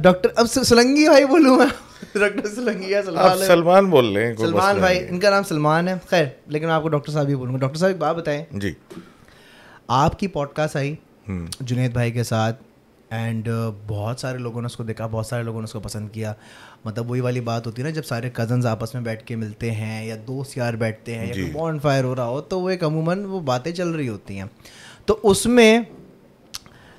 Doctor अब सुलंगी भाई बोलूँ मैं डॉक्टर सुलंगी या सलमान सलमान बोल रहे हैं सलमान भाई इनका नाम सलमान है खैर लेकिन आपको डॉक्टर साहब ही बोलूँगा डॉक्टर साहब एक बात बताएं जी आपकी पॉडकास्ट आई हम्म। जुनेद भाई के साथ एंड uh, बहुत सारे लोगों ने उसको देखा बहुत सारे लोगों ने उसको पसंद किया मतलब वही वाली बात होती है ना जब सारे कज़न आपस में बैठ के मिलते हैं या दोस्त यार बैठते हैं या बॉन्ड फायर हो रहा हो तो वो एक अमूमन वो बातें चल रही होती हैं तो उसमें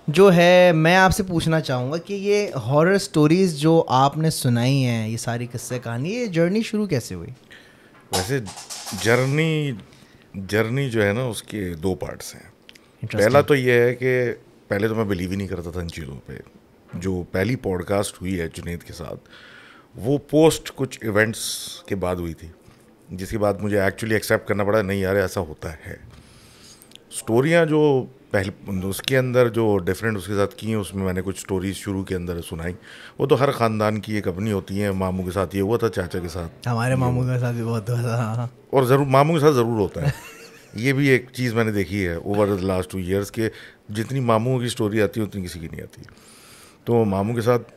जो है मैं आपसे पूछना चाहूँगा कि ये हॉरर स्टोरीज़ जो आपने सुनाई हैं ये सारी किस्से कहानी ये जर्नी शुरू कैसे हुई वैसे जर्नी जर्नी जो है ना उसके दो पार्ट्स हैं पहला तो ये है कि पहले तो मैं बिलीव ही नहीं करता था इन चीज़ों पर जो पहली पॉडकास्ट हुई है जुनेद के साथ वो पोस्ट कुछ इवेंट्स के बाद हुई थी जिसके बाद मुझे एक्चुअली एक्सेप्ट करना पड़ा नहीं यार ऐसा होता है स्टोरियाँ जो पहले उसके अंदर जो डिफरेंट उसके साथ की हैं उसमें मैंने कुछ स्टोरीज शुरू के अंदर सुनाई वो तो हर ख़ानदान की एक अपनी होती है मामू के साथ ये हुआ था चाचा के साथ हमारे मामू के साथ भी बहुत हुआ था हाँ, हाँ। और ज़रूर मामू के साथ ज़रूर होता है ये भी एक चीज़ मैंने देखी है over the last two years के जितनी मामू की स्टोरी आती है उतनी किसी की नहीं आती तो मामू के साथ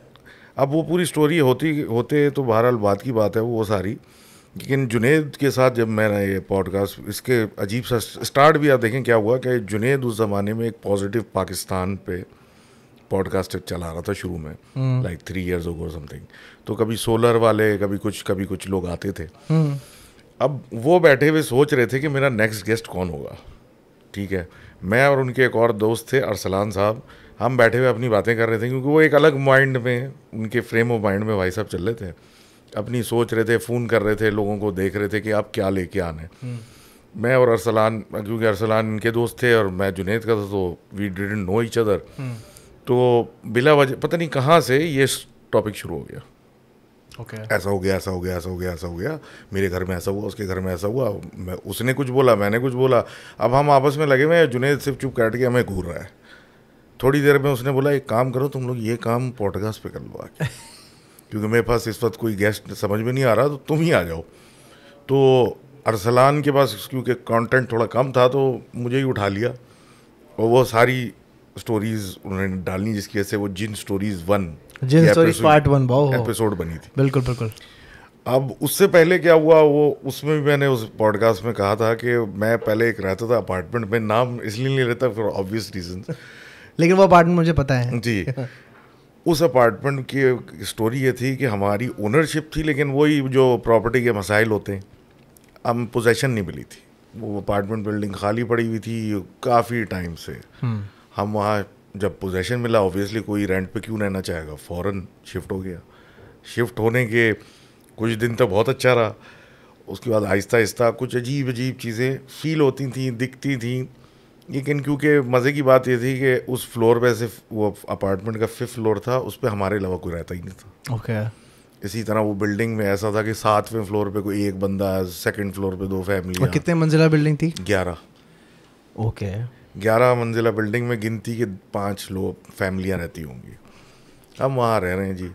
अब वो पूरी स्टोरी होती होते तो बहरहाल बात की बात है वो सारी लेकिन जुनेद के साथ जब मैंने ये पॉडकास्ट इसके अजीब सा स्टार्ट भी आप देखें क्या हुआ कि जुनेद उस ज़माने में एक पॉजिटिव पाकिस्तान पे पॉडकास्ट चला रहा था शुरू में like three years ago something तो कभी सोलर वाले कभी कुछ कभी कुछ लोग आते थे हम्म। अब वो बैठे हुए सोच रहे थे कि मेरा नेक्स्ट गेस्ट कौन होगा ठीक है मैं और उनके एक और दोस्त थे अरसलान साहब हम बैठे हुए अपनी बातें कर रहे थे क्योंकि वो एक अलग माइंड में उनके फ्रेम ऑफ माइंड में भाई साहब चल रहे थे अपनी सोच रहे थे फ़ोन कर रहे थे लोगों को देख रहे थे कि आप क्या लेके आने मैं और अरसलान क्योंकि अरसलान इनके दोस्त थे और मैं जुनेद का था तो we didn't know each other तो बिला वजह पता नहीं कहाँ से ये टॉपिक शुरू हो गया ओके okay. ऐसा हो गया ऐसा हो गया ऐसा हो गया ऐसा हो गया मेरे घर में ऐसा हुआ उसके घर में ऐसा हुआ मैं उसने कुछ बोला मैंने कुछ बोला अब हम आपस में लगे हुए हैं जुनेद सिर्फ चुप काट के हमें घूर रहा है थोड़ी देर में उसने बोला एक काम करो तुम लोग ये काम पॉडकास्ट पे कर लो आके क्योंकि मेरे पास इस वक्त कोई गेस्ट समझ में नहीं आ रहा तो तुम ही आ जाओ तो अरसलान के पास क्योंकि कंटेंट थोड़ा कम था तो मुझे ही उठा लिया और वो सारी स्टोरीज उन्होंने डालनी जिसकी वजह से वो जिन स्टोरीज वन जिन स्टोरीज पार्ट वन एपिसोड बनी थी बिल्कुल बिल्कुल अब उससे पहले क्या हुआ वो उसमें भी मैंने उस पॉडकास्ट में कहा था कि मैं पहले एक रहता था अपार्टमेंट में नाम इसलिए नहीं रहता फॉर ऑब्वियस रीजन लेकिन वो अपार्टमेंट मुझे पता है जी उस अपार्टमेंट की स्टोरी ये थी कि हमारी ओनरशिप थी लेकिन वही जो प्रॉपर्टी के मसाइल होते हैं हम पोजेसन नहीं मिली थी वो अपार्टमेंट बिल्डिंग खाली पड़ी हुई थी काफ़ी टाइम से हम्म। हम वहाँ जब पोजेसन मिला ऑब्वियसली कोई रेंट पे क्यों रहना चाहेगा फ़ौरन शिफ्ट हो गया शिफ्ट होने के कुछ दिन तो बहुत अच्छा रहा उसके बाद आहिस्ता आहिस्ता कुछ अजीब अजीब चीज़ें फील होती थी दिखती थी लेकिन क्योंकि मज़े की बात ये थी कि उस फ्लोर पे सिर्फ वो अपार्टमेंट का फिफ्थ फ्लोर था उस पर हमारे अलावा कोई रहता ही नहीं था ओके okay. इसी तरह वो बिल्डिंग में ऐसा था कि सातवें फ्लोर पे कोई एक बंदा सेकंड फ्लोर पे दो फैमिली कितने मंजिला बिल्डिंग थी ग्यारह ओके ग्यारह मंजिला बिल्डिंग में गिनती के पाँच लोग फैमिलियाँ रहती होंगी हम वहाँ रह रहे हैं जी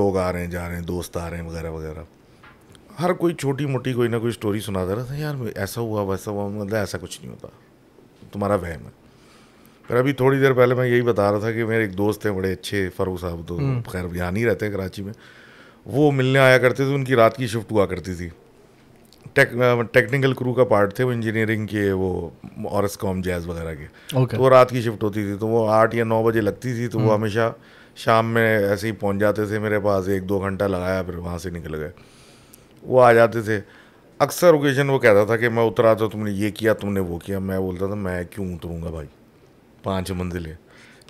लोग आ रहे हैं जा रहे हैं दोस्त आ रहे हैं वगैरह वगैरह हर कोई छोटी मोटी कोई ना कोई स्टोरी सुनाता रहता यार ऐसा हुआ वैसा हुआ मतलब ऐसा कुछ नहीं होता तुम्हारा वहम है पर अभी थोड़ी देर पहले मैं यही बता रहा था कि मेरे एक दोस्त हैं बड़े अच्छे फ़ारूक साहब तो हम्म। खैर यहाँ नहीं रहते हैं कराची में वो मिलने आया करते थे उनकी रात की शिफ्ट हुआ करती थी टेक टेक्निकल क्रू का पार्ट थे वो इंजीनियरिंग के वो और कॉम जैज़ वगैरह के okay. तो वो रात की शिफ्ट होती थी तो वो आठ या नौ बजे लगती थी तो वो हम्म। हमेशा शाम में ऐसे ही पहुंच जाते थे मेरे पास एक दो घंटा लगाया फिर वहाँ से निकल गए वो आ जाते थे अक्सर ओकेजन वो कहता था कि मैं उतरा तो तुमने ये किया तुमने वो किया मैं बोलता था मैं क्यों उतरूँगा भाई पाँच मंजिलें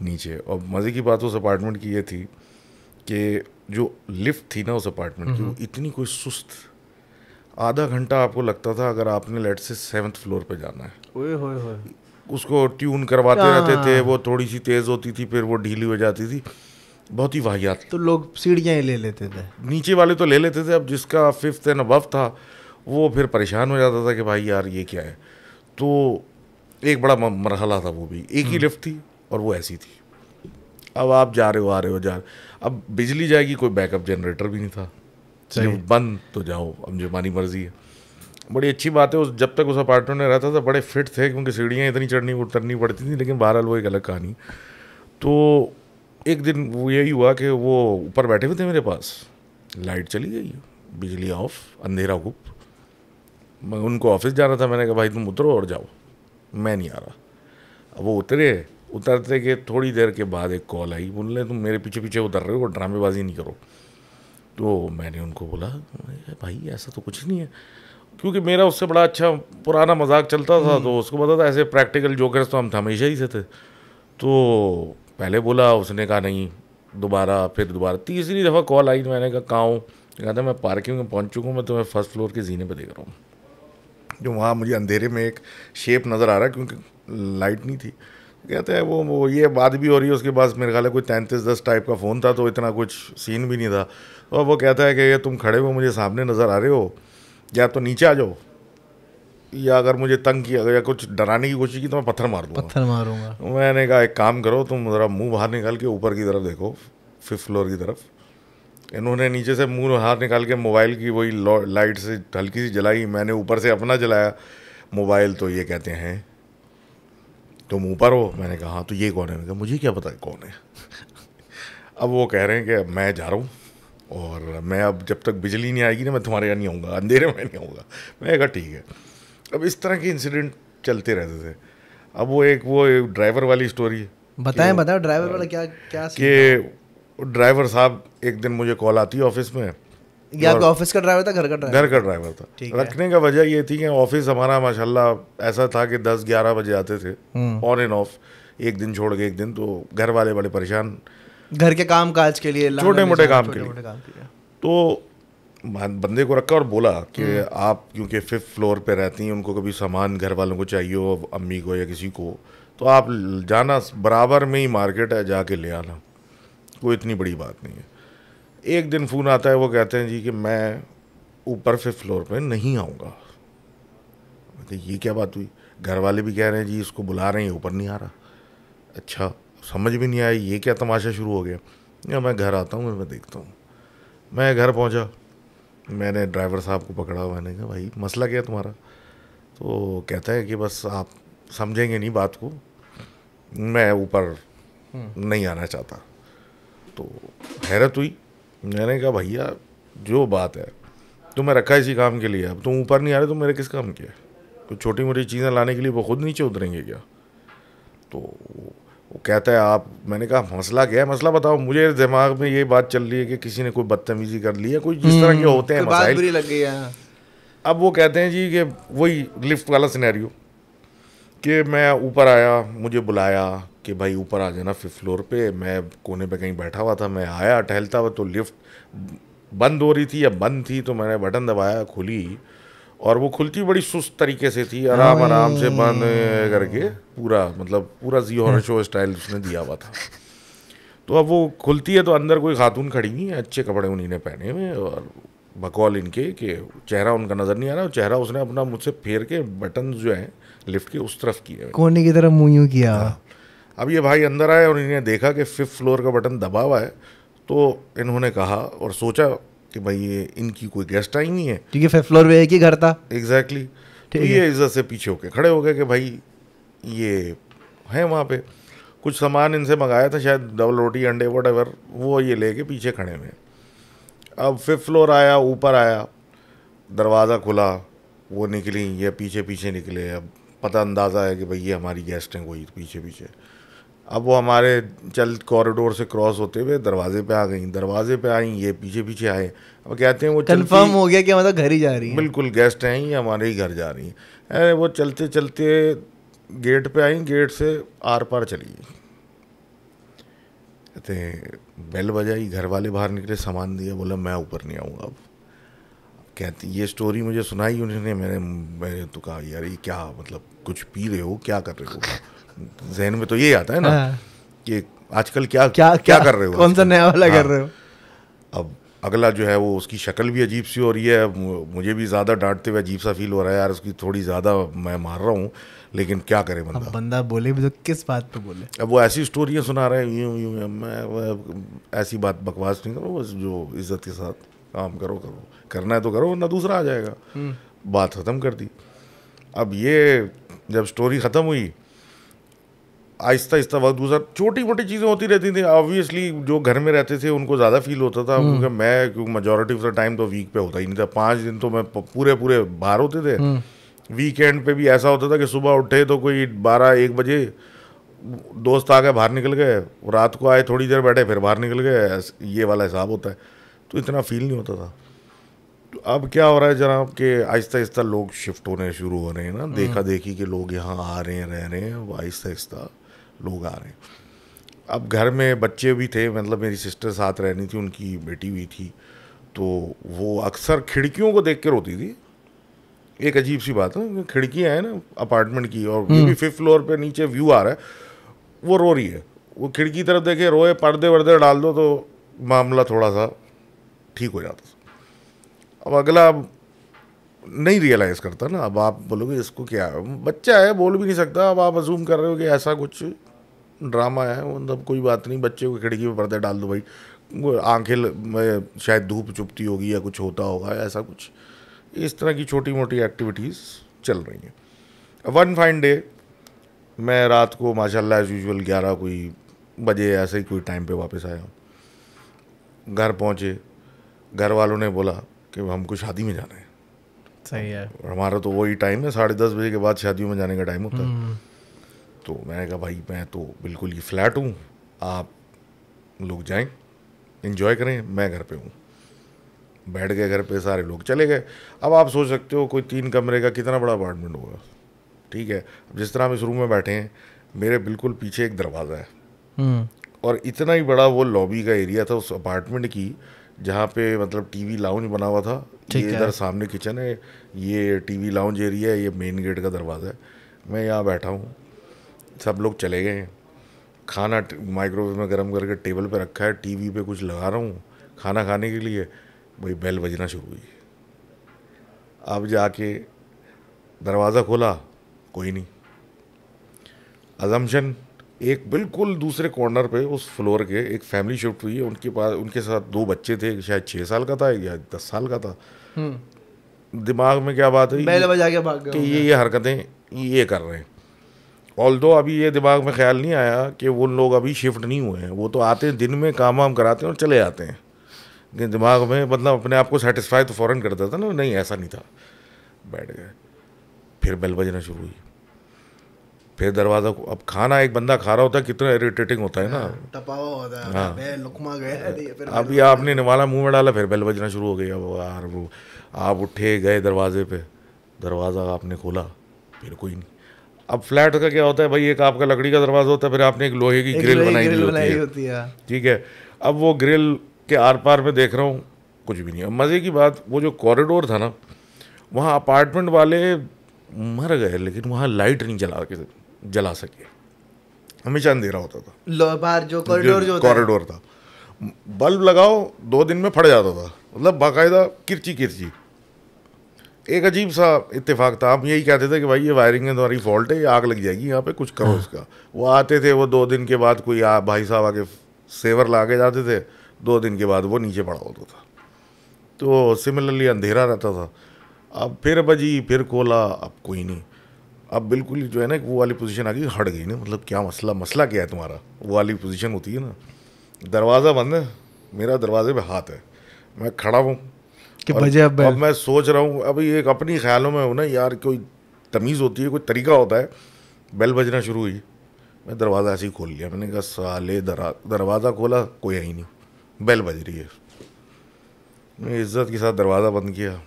नीचे और मज़े की बात उस अपार्टमेंट की ये थी कि जो लिफ्ट थी ना उस अपार्टमेंट की वो इतनी कोई सुस्त आधा घंटा आपको लगता था अगर आपने लेट से सेवन्थ फ्लोर पे जाना है ओए होए होए। उसको ट्यून करवाते हाँ। रहते थे वो थोड़ी सी तेज़ होती थी फिर वो ढीली हो जाती थी बहुत ही वाहियात तो लोग सीढ़ियाँ ही ले लेते थे नीचे वाले तो ले लेते थे अब जिसका फिफ्थ एंड अबव था वो फिर परेशान हो जाता था कि भाई यार ये क्या है तो एक बड़ा मरहला था वो भी एक ही हम्म। लिफ्ट थी और वो ऐसी थी अब आप जा रहे हो आ रहे हो जा रहे हो। अब बिजली जाएगी कोई बैकअप जनरेटर भी नहीं था सिर्फ बंद तो जाओ अब जो मानी मर्जी है बड़ी अच्छी बात है उस जब तक उस अपार्टमेंट में रहता था बड़े फिट थे क्योंकि सीढ़ियाँ इतनी चढ़नी उतरनी पड़ती थी लेकिन बहरहाल वो एक अलग कहानी तो एक दिन वो यही हुआ कि वो ऊपर बैठे हुए थे मेरे पास लाइट चली गई बिजली ऑफ अंधेरा गुप्त मैं उनको ऑफिस जाना था मैंने कहा भाई तुम उतरो और जाओ मैं नहीं आ रहा अब वो उतरे उतरते के थोड़ी देर के बाद एक कॉल आई बोल रहे तुम मेरे पीछे पीछे उतर रहे हो ड्रामेबाजी नहीं करो तो मैंने उनको बोला भाई ऐसा तो कुछ नहीं है क्योंकि मेरा उससे बड़ा अच्छा पुराना मजाक चलता था हम्म। तो उसको पता था ऐसे प्रैक्टिकल जोकर्स तो हम हमेशा ही से थे तो पहले बोला उसने कहा नहीं दोबारा फिर दोबारा तीसरी दफ़ा कॉल आई तो मैंने कहा कहाँ हूँ कहा था मैं पार्किंग में पहुँच चुका हूँ मैं तुम्हें फर्स्ट फ्लोर के जीने पर देख रहा हूँ जो वहाँ मुझे अंधेरे में एक शेप नज़र आ रहा है क्योंकि लाइट नहीं थी कहते हैं वो वो ये बात भी हो रही है उसके पास मेरे ख्याल है कोई तैंतीस दस टाइप का फ़ोन था तो इतना कुछ सीन भी नहीं था और वो कहता है कि ये तुम खड़े हो मुझे सामने नज़र आ रहे हो या तो नीचे आ जाओ या अगर मुझे तंग किया या कुछ डराने की कोशिश की तो मैं पत्थर मार दूँगा पत्थर मारूंगा मैंने कहा एक काम करो तुम ज़रा मुंह बाहर निकाल के ऊपर की तरफ देखो फिफ्थ फ्लोर की तरफ इन्होंने नीचे से मुंह हाथ निकाल के मोबाइल की वही लाइट से हल्की सी जलाई मैंने ऊपर से अपना जलाया मोबाइल तो ये कहते हैं तुम ऊपर हो मैंने कहा हाँ तो ये कौन है मुझे क्या पता है कौन है अब वो कह रहे हैं कि मैं जा रहा हूँ और मैं अब जब तक बिजली नहीं आएगी ना मैं तुम्हारे यहाँ नहीं आऊँगा अंधेरे में नहीं आऊँगा मैं कहा ठीक है अब इस तरह के इंसिडेंट चलते रहते थे अब वो एक वो ड्राइवर वाली स्टोरी बताएं बताओ ड्राइवर वाला क्या क्या कि ड्राइवर साहब एक दिन मुझे कॉल आती है ऑफिस में या तो ऑफिस का ड्राइवर था घर का ड्राइवर घर का ड्राइवर था रखने का वजह ये थी कि ऑफिस हमारा माशाल्लाह ऐसा था कि दस ग्यारह बजे आते थे ऑन एंड ऑफ एक दिन छोड़ के एक दिन तो घर वाले बड़े परेशान घर के काम काज के लिए छोटे मोटे काम के लिए तो बंदे को रखा और बोला कि हम्म। आप क्योंकि फिफ्थ फ्लोर पे रहती हैं उनको कभी सामान घर वालों को चाहिए हो अम्मी को या किसी को तो आप जाना बराबर में ही मार्केट है जाके ले आना कोई इतनी बड़ी बात नहीं है एक दिन फ़ोन आता है वो कहते हैं जी कि मैं ऊपर फिफ्थ फ्लोर पे नहीं आऊँगा तो ये क्या बात हुई घर वाले भी कह रहे हैं जी इसको बुला रहे हैं ऊपर नहीं आ रहा अच्छा समझ भी नहीं आई ये क्या तमाशा शुरू हो गया या मैं घर आता हूँ मैं देखता हूँ मैं घर पहुँचा मैंने ड्राइवर साहब को पकड़ा मैंने कहा भाई मसला क्या तुम्हारा तो कहता है कि बस आप समझेंगे नहीं बात को मैं ऊपर हम्म। नहीं आना चाहता तो हैरत हुई मैंने कहा भैया जो बात है तुम्हें रखा इसी काम के लिए अब तुम ऊपर नहीं आ रहे तो मेरे किस काम के तो छोटी मोटी चीज़ें लाने के लिए वो खुद नीचे उतरेंगे क्या तो वो कहता है आप मैंने कहा मसला क्या है मसला बताओ मुझे दिमाग में ये बात चल रही है कि किसी ने कोई बदतमीजी कर ली है कोई जिस तरह के हम्म, होते हैं मसाइल लग गई है हाँ। अब वो कहते हैं जी कि वही लिफ्ट वाला सिनेरियो कि मैं ऊपर आया मुझे बुलाया कि भाई ऊपर आ जाना फिफ्थ फ्लोर पे मैं कोने पे कहीं बैठा हुआ था मैं आया टहलता हुआ तो लिफ्ट बंद हो रही थी या बंद थी तो मैंने बटन दबाया खुली और वो खुलती बड़ी सुस्त तरीके से थी आराम आराम से बंद करके पूरा मतलब पूरा जी हॉरर शो स्टाइल उसने दिया हुआ था तो अब वो खुलती है तो अंदर कोई खातून खड़ी नहीं है अच्छे कपड़े उन्हीं ने पहने हुए और बकौल इनके कि चेहरा उनका नज़र नहीं आ रहा चेहरा उसने अपना मुझसे फेर के बटन जो है लिफ्ट के उस तरफ किए कोने की तरफ मुँह किया हाँ। अब ये भाई अंदर आए और इन्हें देखा कि फिफ्थ फ्लोर का बटन दबा हुआ है तो इन्होंने कहा और सोचा कि भाई ये इनकी कोई गेस्ट आई नहीं है ठीक है फिफ्थ फ्लोर पे एक ही घर था एग्जैक्टली तो ये इज्जत से पीछे होके खड़े हो गए कि भाई ये है वहाँ पे कुछ सामान इनसे मंगाया था शायद डबल रोटी अंडे वट वो ये लेके पीछे खड़े हुए अब फिफ्थ फ्लोर आया ऊपर आया दरवाज़ा खुला वो निकली ये पीछे पीछे निकले अब पता अंदाज़ा है कि भाई ये हमारी गेस्ट हैं कोई पीछे पीछे अब वो हमारे चल कॉरिडोर से क्रॉस होते हुए दरवाजे पे आ गई दरवाजे पे आई ये पीछे पीछे आए अब कहते हैं वो कन्फर्म हो गया कि मतलब घर ही जा रही है बिल्कुल गेस्ट हैं ये हमारे ही घर जा रही हैं अरे वो चलते चलते गेट पे आई गेट से आर पार चली गई कहते हैं बेल बजाई घर वाले बाहर निकले सामान दिया बोला मैं ऊपर नहीं आऊँगा अब कहती ये स्टोरी मुझे सुनाई उन्होंने मैंने मैंने तो कहा यार ये क्या मतलब कुछ पी रहे हो क्या कर रहे हो जहन में तो ये आता है ना हाँ। कि आजकल क्या क्या क्या, क्या कर रहे हो कौन सा नया वाला कर हाँ। रहे हो अब अगला जो है वो उसकी शक्ल भी अजीब सी हो रही है मुझे भी ज़्यादा डांटते हुए अजीब सा फील हो रहा है यार उसकी थोड़ी ज़्यादा मैं मार रहा हूँ लेकिन क्या करे बंदा बंदा बोले भी तो किस बात पे बोले अब वो ऐसी स्टोरियाँ सुना रहे हैं यूँ यूँ मैं ऐसी बात बकवास नहीं करो बस जो इज्जत के साथ काम करो करो करना है तो करो वरना दूसरा आ जाएगा हम्म। बात ख़त्म कर दी अब ये जब स्टोरी ख़त्म हुई आहिस्ता आहिस्ता वक्त गुजर छोटी मोटी चीज़ें होती रहती थी ऑब्वियसली जो घर में रहते थे उनको ज़्यादा फील होता था हम्म। क्योंकि मैं मेजोरिटी ऑफ द टाइम तो वीक पे होता ही नहीं था पाँच दिन तो मैं पूरे पूरे बाहर होते थे वीकेंड हम्म। पे भी ऐसा होता था कि सुबह उठे तो कोई बारह एक बजे दोस्त आ गए बाहर निकल गए रात को आए थोड़ी देर बैठे फिर बाहर निकल गए ये वाला हिसाब होता है तो इतना फील नहीं होता था तो अब क्या हो रहा है जनाब कि आहिस्ता आहिस्ता लोग शिफ्ट होने शुरू हो रहे हैं ना देखा देखी के लोग यहाँ आ रहे हैं रह रहे हैं वो आहिस्ता आहिस्ता लोग आ रहे हैं अब घर में बच्चे भी थे मतलब मेरी सिस्टर साथ रहनी थी उनकी बेटी भी थी तो वो अक्सर खिड़कियों को देख के रोती थी एक अजीब सी बात है खिड़कियाँ हैं ना अपार्टमेंट की और भी फिफ्थ हम्म। फ्लोर पे नीचे व्यू आ रहा है वो रो रही है वो खिड़की तरफ देखे रोए पर्दे वर्दे डाल दो तो मामला थोड़ा सा ठीक हो जाता अब अगला नहीं रियलाइज करता ना अब आप बोलोगे इसको क्या बच्चा है बोल भी नहीं सकता अब आप अजूम कर रहे हो कि ऐसा कुछ ड्रामा है मतलब कोई बात नहीं बच्चे को खिड़की पर पर्दे डाल दो भाई आंखें शायद धूप चुपती होगी या कुछ होता होगा ऐसा कुछ इस तरह की छोटी मोटी एक्टिविटीज़ चल रही हैं वन फाइन डे मैं रात को माशाल्लाह एज यूजल ग्यारह कोई बजे ऐसे ही कोई टाइम पे वापस आया हूँ घर पहुँचे घर वालों ने बोला कि हमको शादी में जाना है सही है हमारा तो वही टाइम है साढ़े दस बजे के बाद शादियों में जाने का टाइम होता है हम्म। तो मैंने कहा भाई मैं तो बिल्कुल ही फ्लैट हूँ आप लोग जाएं इन्जॉय करें मैं घर पे हूँ बैठ गए घर पे सारे लोग चले गए अब आप सोच सकते हो कोई तीन कमरे का कितना बड़ा अपार्टमेंट होगा ठीक है अब जिस तरह हम इस रूम में बैठे हैं मेरे बिल्कुल पीछे एक दरवाज़ा है हम्म। और इतना ही बड़ा वो लॉबी का एरिया था उस अपार्टमेंट की जहाँ पे मतलब टीवी लाउंज बना हुआ था ये इधर सामने किचन है ये टीवी लाउंज एरिया है ये मेन गेट का दरवाज़ा है मैं यहाँ बैठा हूँ सब लोग चले गए हैं खाना माइक्रोवेव में गर्म करके टेबल पर रखा है टीवी पे कुछ लगा रहा हूँ खाना खाने के लिए भाई बैल बजना शुरू हुई अब जाके दरवाज़ा खोला कोई नहीं अजमशन एक बिल्कुल दूसरे कॉर्नर पे उस फ्लोर के एक फैमिली शिफ्ट हुई है उनके पास उनके साथ दो बच्चे थे शायद छः साल का था या दस साल का था हम्म। दिमाग में क्या बात है बजा के भाग कि ये ये हरकतें ये कर रहे हैं ऑल दो अभी ये दिमाग में ख्याल नहीं आया कि वो लोग अभी शिफ्ट नहीं हुए हैं वो तो आते हैं दिन में काम वाम कराते हैं और चले आते हैं लेकिन दिमाग में मतलब अपने आप को सेटिस्फाई तो फ़ौरन करता था ना नहीं ऐसा नहीं था बैठ गए फिर बेल बजना शुरू हुई फिर दरवाज़ा को अब खाना एक बंदा खा रहा होता है कितना इरीटेटिंग होता है ना तपावा हाँ, होता है हाँ अभी आपने निवाला मुंह में डाला फिर बेल बजना शुरू हो गई अब यार वो आप उठे गए दरवाजे पे दरवाज़ा आपने खोला फिर कोई नहीं अब फ्लैट का क्या होता है भाई एक आपका लकड़ी का दरवाज़ा होता है फिर आपने एक लोहे की ग्रिल बनाई होती, होती है ठीक है अब वो ग्रिल के आर पार में देख रहा हूँ कुछ भी नहीं अब मज़े की बात वो जो कॉरिडोर था ना वहाँ अपार्टमेंट वाले मर गए लेकिन वहाँ लाइट नहीं जला के जला सके हमेशा अंधेरा होता था बाहर जो कॉरिडोर जो कॉरिडोर था बल्ब लगाओ दो दिन में फट जाता था मतलब बाकायदा किरची किरची एक अजीब सा इतफ़ाक़ था हम यही कहते थे कि भाई ये वायरिंग है तुम्हारी फॉल्ट है ये आग लग जाएगी यहाँ पे कुछ करो उसका हाँ। वो आते थे वो दो दिन के बाद कोई आ, भाई साहब आके सेवर ला के जाते थे दो दिन के बाद वो नीचे पड़ा होता था तो सिमिलरली अंधेरा रहता था अब फिर बजी फिर खोला अब कोई नहीं अब बिल्कुल जो है ना वो वाली पोजिशन आ गई हट गई ना मतलब क्या मसला मसला क्या है तुम्हारा वो वाली पोजिशन होती है ना दरवाज़ा बंद है मेरा दरवाजे पर हाथ है मैं खड़ा हूँ कि वजह अब, अब मैं सोच रहा हूँ अभी एक अपनी ख्यालों में हूँ ना यार कोई तमीज़ होती है कोई तरीका होता है बेल बजना शुरू हुई मैं दरवाज़ा ऐसे ही खोल लिया मैंने कहा साले दरवाज़ा खोला कोई है ही नहीं बेल बज रही है मैं इज्जत के साथ दरवाज़ा बंद किया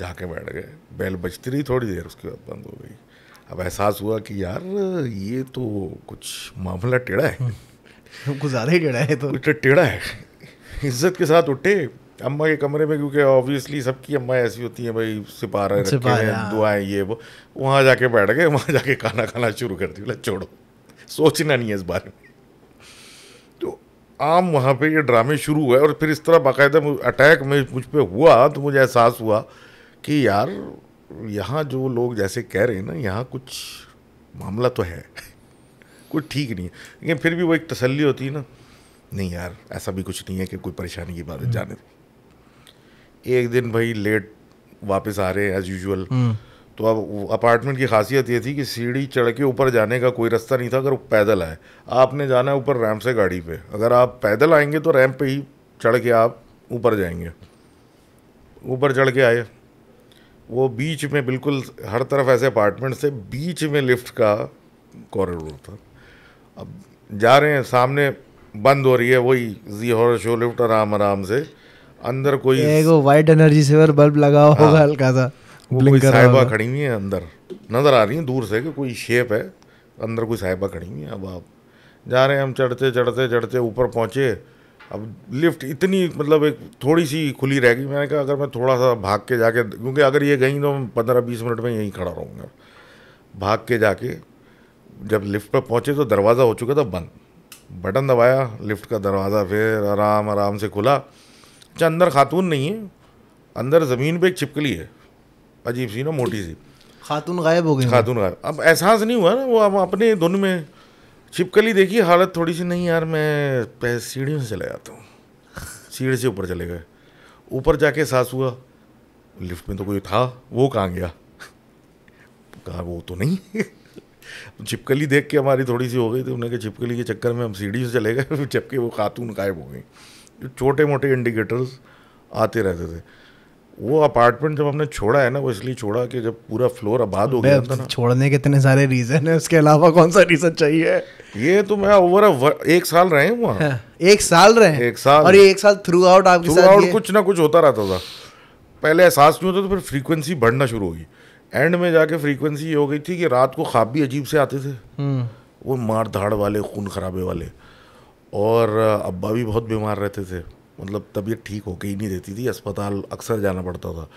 जाके बैठ गए बेल बजती रही थोड़ी देर उसके बाद बंद हो गई अब एहसास हुआ कि यार ये तो कुछ मामला टेढ़ा है कुछ ज़्यादा ही टेढ़ा है तो टेढ़ा है इज्जत के साथ उठे अम्मा के कमरे में क्योंकि ऑब्वियसली सबकी अम्मा ऐसी होती हैं भाई सिपारा रखे हैं हाँ। दुआएं ये वो वहाँ जाके बैठ गए वहाँ जाके खाना खाना शुरू कर दी बोला छोड़ो सोचना नहीं है इस बारे में तो आम वहाँ पे ये ड्रामे शुरू हुए और फिर इस तरह बाकायदा अटैक में मुझ पर हुआ तो मुझे एहसास हुआ कि यार यहाँ जो लोग जैसे कह रहे हैं ना यहाँ कुछ मामला तो है कुछ ठीक नहीं है लेकिन फिर भी वो एक तसल्ली होती है ना नहीं यार ऐसा भी कुछ नहीं है कि कोई परेशानी की बात है हम्म। जाने दें एक दिन भाई लेट वापस आ रहे हैं एज यूजल हम्म। तो अब अपार्टमेंट की खासियत ये थी कि सीढ़ी चढ़ के ऊपर जाने का कोई रास्ता नहीं था अगर पैदल आए आपने जाना है ऊपर रैम्प से गाड़ी पे अगर आप पैदल आएंगे तो रैम्प पे ही चढ़ के आप ऊपर जाएंगे ऊपर चढ़ के आए वो बीच में बिल्कुल हर तरफ ऐसे अपार्टमेंट से बीच में लिफ्ट का कॉरिडोर था अब जा रहे हैं सामने बंद हो रही है वही जी हॉर शो लिफ्ट आराम आराम से अंदर कोई वाइट एनर्जी सेवर बल्ब लगा होगा हाँ। हल्का सा साहिबा खड़ी हुई है अंदर नज़र आ रही है दूर से कि कोई शेप है अंदर कोई साहिबा खड़ी हुई है अब आप जा रहे हैं हम चढ़ते चढ़ते चढ़ते ऊपर पहुँचे अब लिफ्ट इतनी मतलब एक थोड़ी सी खुली रह गई मैंने कहा अगर मैं थोड़ा सा भाग के जाके क्योंकि अगर ये गई तो मैं पंद्रह बीस मिनट में यहीं खड़ा रहूँगा भाग के जाके जब लिफ्ट पर पहुँचे तो दरवाज़ा हो चुका था बंद बटन दबाया लिफ्ट का दरवाज़ा फिर आराम आराम से खुला अच्छा अंदर खातून नहीं है अंदर ज़मीन पे एक छिपकली है अजीब सी ना मोटी सी खातून गायब हो गई खातून गायब अब एहसास नहीं हुआ ना वो अब अपने धुन में छिपकली देखी हालत थोड़ी सी नहीं यार मैं सीढ़ियों से चला जाता हूँ सीढ़ी से ऊपर चले गए ऊपर जाके सास हुआ लिफ्ट में तो कोई था वो कहाँ गया कहा वो तो नहीं छिपकली देख के हमारी थोड़ी सी हो गई थी उन्हें कहा छिपकली के चक्कर में हम सीढ़ी से चले गए जबकि वो खातून गायब हो गई छोटे मोटे इंडिकेटर्स आते रहते थे वो अपार्टमेंट जब हमने छोड़ा है ना वो इसलिए छोड़ा कि जब पूरा फ्लोर आबाद हो गया था ना छोड़ने के इतने सारे रीज़न है उसके अलावा कौन सा रीज़न चाहिए ये तो मैं ओवर एक साल रहे हैं वहाँ हाँ, एक साल रहे एक साल और ये एक साल थ्रू आउट आपके थ्रू आउट कुछ ना कुछ होता रहता था पहले एहसास नहीं होता तो फिर फ्रीक्वेंसी बढ़ना शुरू होगी एंड में जाके फ्रीक्वेंसी ये हो गई थी कि रात को ख्वाब भी अजीब से आते थे हम्म। वो मार धाड़ वाले खून खराबे वाले और अब्बा भी बहुत बीमार रहते थे मतलब तबीयत ठीक होके ही नहीं रहती थी अस्पताल अक्सर जाना पड़ता था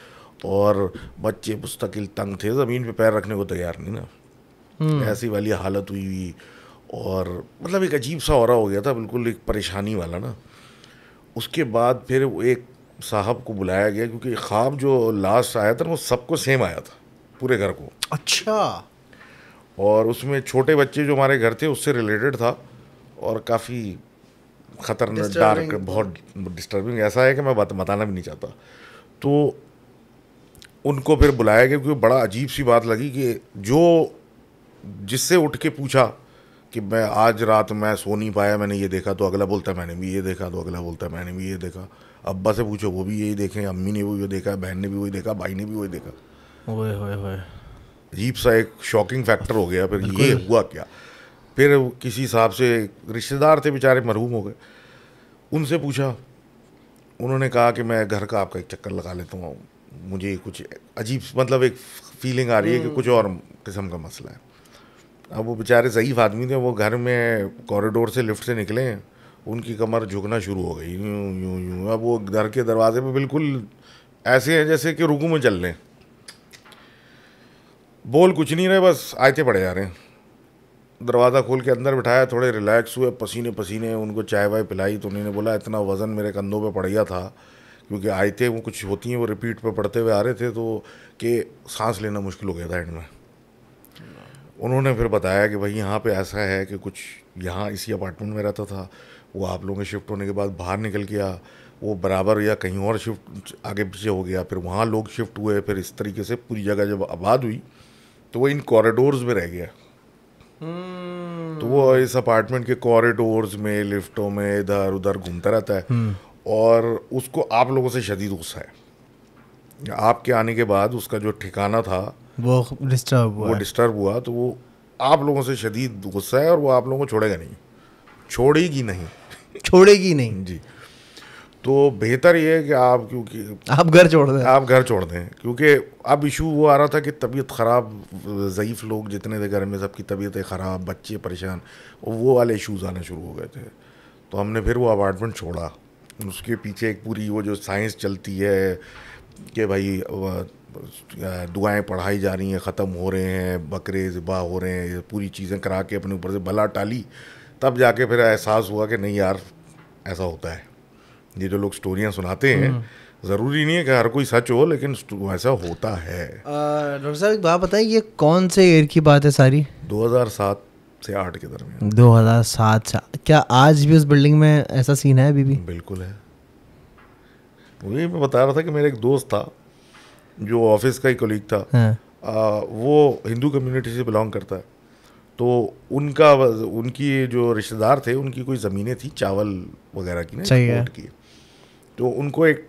और बच्चे मुस्तकिल तंग थे ज़मीन पे पैर रखने को तैयार नहीं ना हम्म। ऐसी वाली हालत हुई हुई और मतलब एक अजीब सा और हो गया था बिल्कुल एक परेशानी वाला ना उसके बाद फिर एक साहब को बुलाया गया क्योंकि ख्वाब जो लास्ट आया था वो सबको सेम आया था पूरे घर को अच्छा और उसमें छोटे बच्चे जो हमारे घर थे उससे रिलेटेड था और काफ़ी ख़तरनाक डार्क बहुत डिस्टर्बिंग ऐसा है कि मैं बात बताना भी नहीं चाहता तो उनको फिर बुलाया गया क्योंकि बड़ा अजीब सी बात लगी कि जो जिससे उठ के पूछा कि मैं आज रात मैं सो नहीं पाया मैंने ये देखा तो अगला बोलता है मैंने भी ये देखा तो अगला बोलता है मैंने भी ये देखा अब्बा से पूछो वो भी यही देखे अम्मी ने भी वो देखा बहन ने भी वही देखा भाई ने भी वही देखा अजीब सा एक शॉकिंग फैक्टर हो गया फिर ये हुआ क्या फिर किसी हिसाब से रिश्तेदार थे बेचारे मरहूम हो गए उनसे पूछा उन्होंने कहा कि मैं घर का आपका एक चक्कर लगा लेता हूँ मुझे कुछ अजीब मतलब एक फीलिंग आ रही है कि हम्म। कुछ और किस्म का मसला है अब वो बेचारे ज़यीफ आदमी थे वो घर में कॉरिडोर से लिफ्ट से निकले उनकी कमर झुकना शुरू हो गई यूँ यूँ यूँ अब वो घर के दरवाजे पे बिल्कुल ऐसे हैं जैसे कि रुकू में चल रहे बोल कुछ नहीं रहे बस आयते पड़े जा रहे हैं दरवाज़ा खोल के अंदर बिठाया थोड़े रिलैक्स हुए पसीने पसीने उनको चाय वाय पिलाई तो उन्होंने बोला इतना वज़न मेरे कंधों पे पड़ गया था क्योंकि आए थे वो कुछ होती हैं वो रिपीट पे पढ़ते हुए आ रहे थे तो कि सांस लेना मुश्किल हो गया था एंड में उन्होंने फिर बताया कि भाई यहाँ पे ऐसा है कि कुछ यहाँ इसी अपार्टमेंट में रहता था वो आप लोगों के शिफ्ट होने के बाद बाहर निकल गया वो बराबर या कहीं और शिफ्ट आगे पीछे हो गया फिर वहाँ लोग शिफ्ट हुए फिर इस तरीके से पूरी जगह जब आबाद हुई तो वो इन कॉरिडोर्स में रह गया हम्म। तो वो इस अपार्टमेंट के कॉरिडोर्स में लिफ्टों में इधर उधर घूमता रहता है हम्म। और उसको आप लोगों से शदीद गुस्सा है आपके आने के बाद उसका जो ठिकाना था वो डिस्टर्ब हुआ वो डिस्टर्ब हुआ तो वो आप लोगों से शदीद गुस्सा है और वो आप लोगों को छोड़ेगा नहीं छोड़ेगी नहीं छोड़ेगी नहीं जी तो बेहतर ये है कि आप क्योंकि आप घर छोड़ दें आप घर छोड़ दें क्योंकि अब इशू वो आ रहा था कि तबीयत ख़राब ज़यीफ़ लोग जितने थे घर में सबकी तबीयतें ख़राब बच्चे परेशान वो वाले इशूज़ आने शुरू हो गए थे तो हमने फिर वो अपार्टमेंट छोड़ा उसके पीछे एक पूरी वो जो साइंस चलती है कि भाई दुआएं पढ़ाई जा रही हैं ख़त्म हो रहे हैं बकरे बा हो रहे हैं पूरी चीज़ें करा के अपने ऊपर से भला टाली तब जाके फिर एहसास हुआ कि नहीं यार ऐसा होता है ये जो लोग स्टोरियाँ सुनाते हैं हम्म। ज़रूरी नहीं है कि हर कोई सच हो लेकिन ऐसा होता है डॉक्टर साहब एक बात बताइए ये कौन से ईयर की बात है सारी 2007 से 8 के दरमियान 2007 से क्या आज भी उस बिल्डिंग में ऐसा सीन है अभी भी बिल्कुल है वही मैं बता रहा था कि मेरा एक दोस्त था जो ऑफिस का ही कोलीग था हाँ। आ, वो हिंदू कम्युनिटी से बिलोंग करता है तो उनका उनकी जो रिश्तेदार थे उनकी कोई ज़मीनें थी चावल वगैरह की ना की तो उनको एक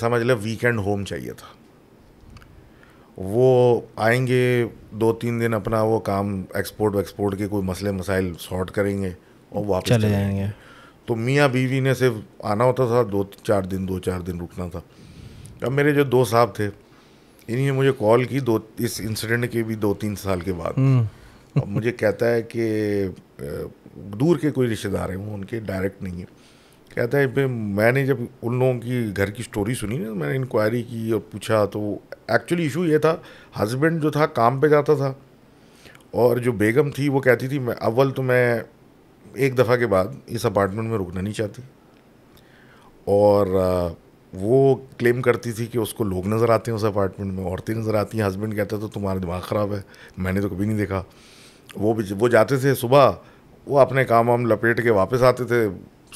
समझ ले वीकेंड होम चाहिए था वो आएंगे दो तीन दिन अपना वो काम एक्सपोर्ट एक्सपोर्ट के कोई मसले मसाइल सॉर्ट करेंगे और वापस चले, जाएंगे तो मियाँ बीवी ने सिर्फ आना होता था दो चार दिन दो चार दिन रुकना था अब मेरे जो दो साहब थे इन्हीं ने मुझे कॉल की दो इस इंसिडेंट के भी दो तीन साल के बाद हम्म। अब मुझे कहता है कि दूर के कोई रिश्तेदार हैं वो उनके डायरेक्ट नहीं है कहता है मैंने जब उन लोगों की घर की स्टोरी सुनी ना मैंने इंक्वायरी की और पूछा तो एक्चुअली इशू ये था हस्बैंड जो था काम पे जाता था और जो बेगम थी वो कहती थी मैं अव्वल तो मैं एक दफ़ा के बाद इस अपार्टमेंट में रुकना नहीं चाहती और वो क्लेम करती थी कि उसको लोग नज़र आते हैं उस अपार्टमेंट में औरतें नज़र आती हैं हस्बैंड कहता था तो तुम्हारा दिमाग ख़राब है मैंने तो कभी नहीं देखा वो भी वो जाते थे सुबह वो अपने काम वाम लपेट के वापस आते थे